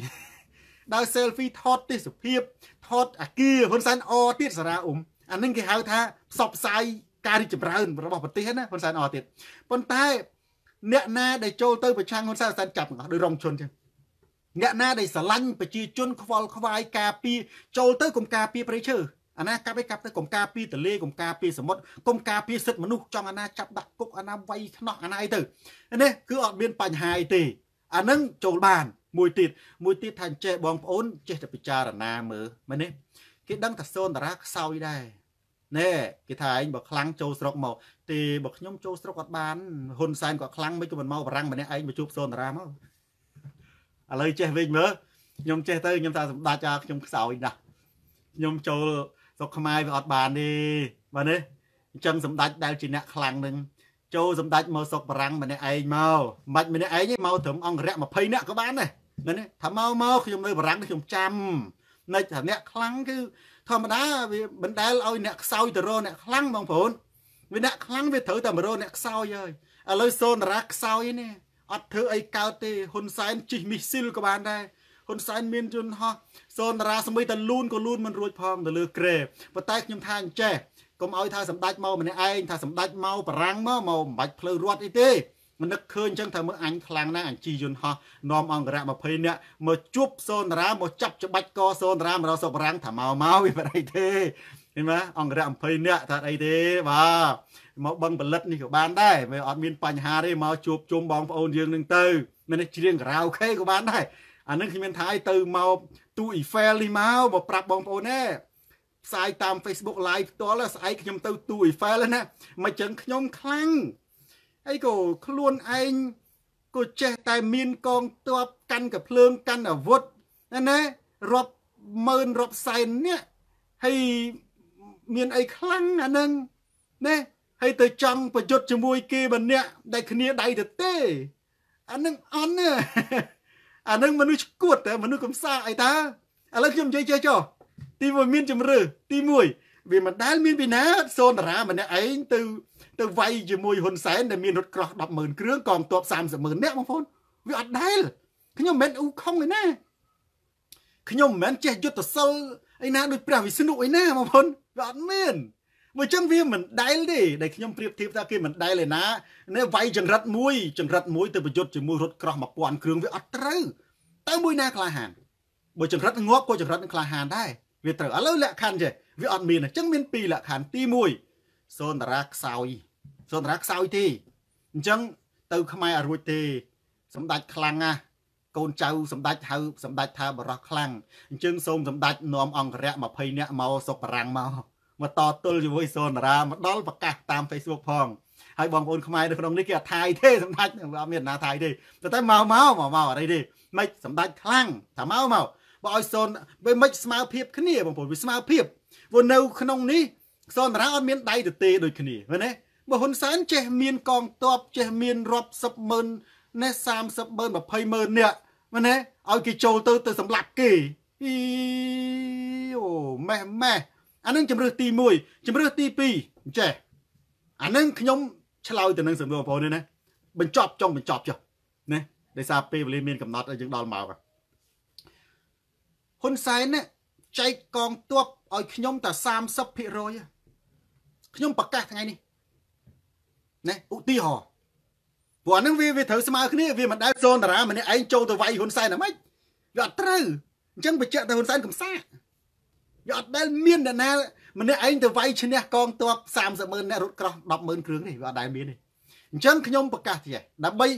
ដៅ selfie ថតទេសភាពថតអាគារហ៊ុនសែនអទៀតសារាអ៊ុំអានឹងគេហៅ ថាផ្សព្វផ្សាយការរីកចម្រើនរបស់ប្រទេសណាហ៊ុនសែនអទៀតប៉ុន្តែអ្នកណាដែលចូលទៅប្រឆាំងហ៊ុនសែនសែនចាប់ទាំងអស់ដោយរងជនចឹងអ្នកណាដែលស្រឡាញ់ប្រជាជនខ្វល់ខ្វាយការពារចូលទៅកុំការពារប្រៃឈើអាណាកាប់ឯកាប់ទៅកុំការពីទលេកុំការពីសមុទ្រកុំការពីសិទ្ធិមនុស្សចង់អាណាចាប់ដាក់គុកអាណាវាយខ្នោះអាណាអីទៅនេះគឺអត់មានបញ្ហាអីទេអានឹងចូលបាន មួយទៀតមួយទៀតថាចេះបងប្អូនចេះតែពិចារណាមើលមែនទេគេដឹងថាសូនតារាខ្សោយដែរណែគេថាឯងបើខ្លាំងចូលស្រុកមកទេបើខ្ញុំចូលស្រុកអត់បានហ៊ុនសែនក៏ខ្លាំងមិនក៏មិនមកបារាំងម្នាក់ឯងមកជួបសូនតារាមកឥឡូវចេះវិញមើលខ្ញុំចេះទៅខ្ញុំថាសម្ដេចអាខ្ញុំខ្សោយណាស់ខ្ញុំចូលស្រុកខ្មែរវាអត់បានទេបាទនេះអញ្ចឹងសម្ដេចដែលជាអ្នកខ្លាំងនឹងចូលសម្ដេចមកស្រុកបារាំងម្នាក់ឯងមកមិនម្នាក់ឯងទេមកត្រឹមអង្គរៈ20នាក់ក៏បានដែរនេះថាមកមកខ្ញុំនៅបារាំងខ្ញុំចាំនិចថាអ្នកខ្លាំងគឺធម្មតាវាមិនដែលឲ្យអ្នកខ្សោយទៅរកអ្នកខ្លាំងបងប្អូនវាអ្នកខ្លាំងវាត្រូវតែមករកអ្នកខ្សោយហើយឥឡូវសូនរាខ្សោយនេះអត់ធ្វើអីកើតទេហ៊ុនសែនជិះមីស៊ីលក៏បានដែរហ៊ុនសែនមានយន្តហោះសូនតារាសមីតលូនក៏លូនមិនរួចផងទៅលើក្រេប៉ុន្តែខ្ញុំថាអញ្ចេះកុំឲ្យ ថាសម្ដេចមកម្នាក់ឯងថាសម្ដេចមកបរាំងមកមកបំបាច់ផ្លូវរត់អីទេមិននឹកឃើញចឹងថាមើលអញខ្លាំងណាស់អញជីយន្តហោះនាំអង្គរៈ20នាក់មកជួបសូនតារាមកចាប់ច្បាច់កសូនតារាមរសុបរាំងថាមកមកវាមិនអីទេឃើញមើលអង្គរៈ20នាក់ថាអីទេបាទមកបឹងផលិតនេះក៏បាន ដែរវាអត់មានបញ្ហាទេមកជួបជុំបងប្អូនយើងនឹងទៅមានច្រៀងការ៉ាអូខេក៏បានដែរអានឹងខ្ញុំមានថាឲ្យទៅមកទូអ៊ីហ្វែលនេះមកមកប្រាប់បងប្អូនទេផ្សាយតាម Facebook Live ផ្ទាល់ស្អែកខ្ញុំទៅទូអ៊ីហ្វែលណាមកចឹងខ្ញុំខ្លាំងអីក៏ខ្លួនឯងក៏ចេះតែមានកងទ័ពកាន់កាភ្លើងកាន់អាវុធណារាប់ម៉ឺនរាប់សែននេះហើយមានអីខ្លាំងអានឹងណាហើយទៅចង់ប្រយុទ្ធជាមួយគេម្នាក់ដែលគ្នាដៃទៅទេអានឹងអន់ណាអានឹងមនុស្សឈួតតែមនុស្សកំសាអីតាឥឡូវខ្ញុំនិយាយចេះចោះទី1មានជំរឿទី1វាមិនដែលមានពីណាសូនតារាម្នាក់ឯងទៅទៅវាយជាមួយហ៊ុនសែនដែលមានរថក្រោះ100000គ្រឿងកងទ័ព30000នាក់បងប្អូនវាអត់ដែលខ្ញុំមិនអ៊ូខុងឯណាខ្ញុំមិនចេះយុទ្ធសិលឯណាដូចព្រះ វិស្ណុឯណាបងប្អូនវាអត់មានបើចឹងវាមិនដែលទេដែលខ្ញុំប្រៀបធៀបថាគេមិនដែលឯណានេះវាយចង្រិតមួយចង្រិតមួយទៅប្រយុទ្ធជាមួយរថក្រោះ1000គ្រឿងវាអត់ត្រូវតែមួយណាក្លាហានបើចង្រិតងាប់ក៏ចង្រិតនឹងក្លាហានដែរវាត្រូវឥឡូវលក្ខខណ្ឌចេះវាអត់មានអញ្ចឹងមាន2លក្ខខណ្ឌទី1សូនតារាខ្សោយសូនតារាខ្សោយទេអញ្ចឹងទៅខ្មែរអរួចទេសម្ដេចខ្លាំងណាស់កូនចៅសម្ដេចហៅសម្ដេចថាបរោះខ្លាំងអញ្ចឹងសូមសម្ដេចនាំអង្គរៈ20នាក់មកសុកបរាំងមកមកតទល់ជាមួយសនរាមកដល់ប្រកាសតាម Facebook ផងហើយបងប្អូនខ្មែរនៅក្នុងនេះគេអត់ថាយទេសម្ដេចអត់មានណាថាយទេតែតែមកមកមកមកអីទេមិនសម្ដេចខ្លាំងថាមកមកបើឲ្យសនវាមិនស្មើភាពគ្នាបងប្អូនវាស្មើភាពព្រោះនៅក្នុងនេះសនរាអត់មានដៃទទេដូចគ្នាឃើញទេបើហ៊ុនសែនចេះ មានកងទ័ពចេះមានរាប់សិបម៉ឺនណេះ30ម៉ឺន20ម៉ឺននាក់មែនទេឲ្យគេចូលទៅទៅសម្លាប់គេអីអូម៉េះម៉េះអានឹងជំរឿសទី1ជំរឿសទី2ចេះអានឹងខ្ញុំឆ្លើយទៅនឹងសំណួរបងប្អូនណាបញ្ចប់ចុងបញ្ចប់ចុះណាដោយសារពេលវេលាមានកំណត់ឲ្យយើងដល់មកហ៊ុនសែនណាចែកកងទ័ពឲ្យខ្ញុំតែ30%ខ្ញុំប្រកាសថ្ងៃនេះណាឧទាហរណ៍ព្រោះអានឹងវាវាត្រូវស្មើគ្នាវាមិនដែលសូនតារាម្នាក់ឯងចូលទៅវាយហ៊ុនសែនហ្មងវាអត់ត្រូវអញ្ចឹងបញ្ជាក់ទៅហ៊ុនសែនកំសាកវាអត់ដែលមានអ្នកណាម្នាក់ឯងទៅវាយឈ្នះកងទ័ព300,000អ្នករត់ក្រោះ100000គ្រឿងនេះវាអត់ដែលមានទេអញ្ចឹងខ្ញុំប្រកាសទេដើម្បី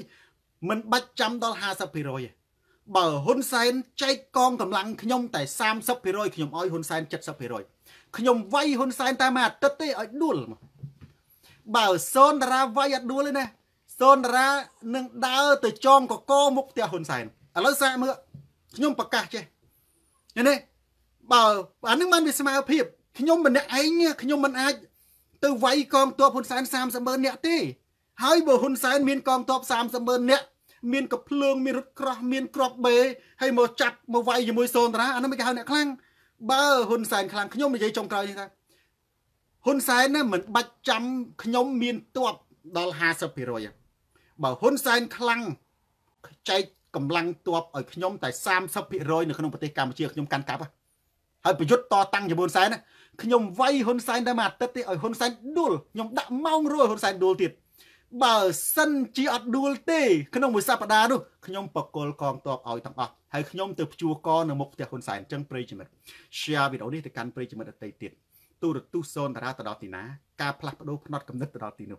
មិនបាច់ចាំដល់50%ទេបើហ៊ុនសែនចែកកងកម្លាំងខ្ញុំតែ30%ខ្ញុំឲ្យហ៊ុនសែន70%ខ្ញុំវាយហ៊ុនសែនតែមួយអាទិត្យទេឲ្យដួលមកបើសូនតារាវាយអត់ដួលទេណាសូនតារានឹងដើរទៅចងកកមុខផ្ទះហ៊ុនសែនឥឡូវសាកមើលខ្ញុំប្រកាសចេះនេះបើអានឹងបានវាស្មើភាពខ្ញុំម្នាក់ឯងខ្ញុំមិនអាចទៅវាយកងទ័ពហ៊ុនសែន30ម៉ឺននាក់ទេហើយបើហ៊ុនសែនមានកងទ័ព30ម៉ឺននាក់មានកំភ្លើងមានរថក្រោះមាន ក្របបេហើយមកចាប់មកវាយជាមួយសូនតារាអានឹងមិនគេហៅអ្នកខ្លាំងបើហ៊ុនសែនខ្លាំងខ្ញុំនិយាយចុងក្រោយនេះថាហ៊ុនសែនណាមិនបាច់ចាំខ្ញុំមានទ័ពដល់50%បើហ៊ុនសែនខ្លាំងចែកកម្លាំងទ័ពឲ្យខ្ញុំតែ30%នៅក្នុងប្រទេសកម្ពុជាខ្ញុំកាន់កាប់ហ្នឹងហើយប្រយុទ្ធតតាំងជាមួយហ៊ុនសែនខ្ញុំវាយហ៊ុនសែនតែមួយអាទិត្យទេឲ្យហ៊ុនសែនដួលខ្ញុំដាក់ម៉ោងរួយហ៊ុនសែនដួលទៀតបើសិនជាអត់ដួលទេ ក្នុងមួយសប្តាហ៍នោះខ្ញុំបកលកងទ័ពឲ្យទាំងអស់ហើយខ្ញុំទៅជួកនៅមុខផ្ទះហ៊ុនសែនអញ្ចឹងប្រិយមិត្ត share វីដេអូនេះទៅកាន់ប្រិយមិត្តដទៃទៀតទូរទស្សន៍សូនតារាទៅដល់ទីណាការផ្លាស់ប្ដូរផ្នត់កំណត់ទៅដល់ទីនោះ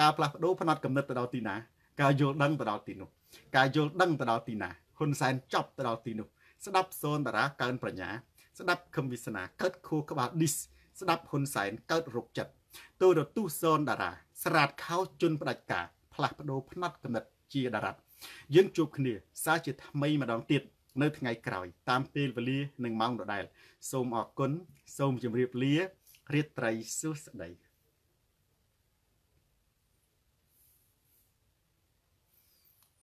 ការផ្លាស់ប្ដូរផ្នត់កំណត់ទៅដល់ទីណាការយល់ដឹងទៅដល់ទីនោះការយល់ដឹងទៅដល់ទីណាហ៊ុនសែនចប់ទៅដល់ទីនោះស្ដាប់សូនតារាកើនប្រាជ្ញាស្ដាប់ខឹមវិសនាកើតខួរក្បាលឌីសស្ដាប់ហ៊ុនសែនកើតរោគចិត្តទូរទស្សន៍សនតារាស្រាតខោជន់ផ្ដាច់ការផ្លាស់ប្ដូរផ្នត់កំណត់ជាតារាយើងជួបគ្នា សារជាថ្មីម្ដងទៀតនៅថ្ងៃក្រោយតាមពេលវេលានិងម៉ោងដដែល សូមអរគុណសូមជម្រាបលារាត្រីសុខសប្បាយ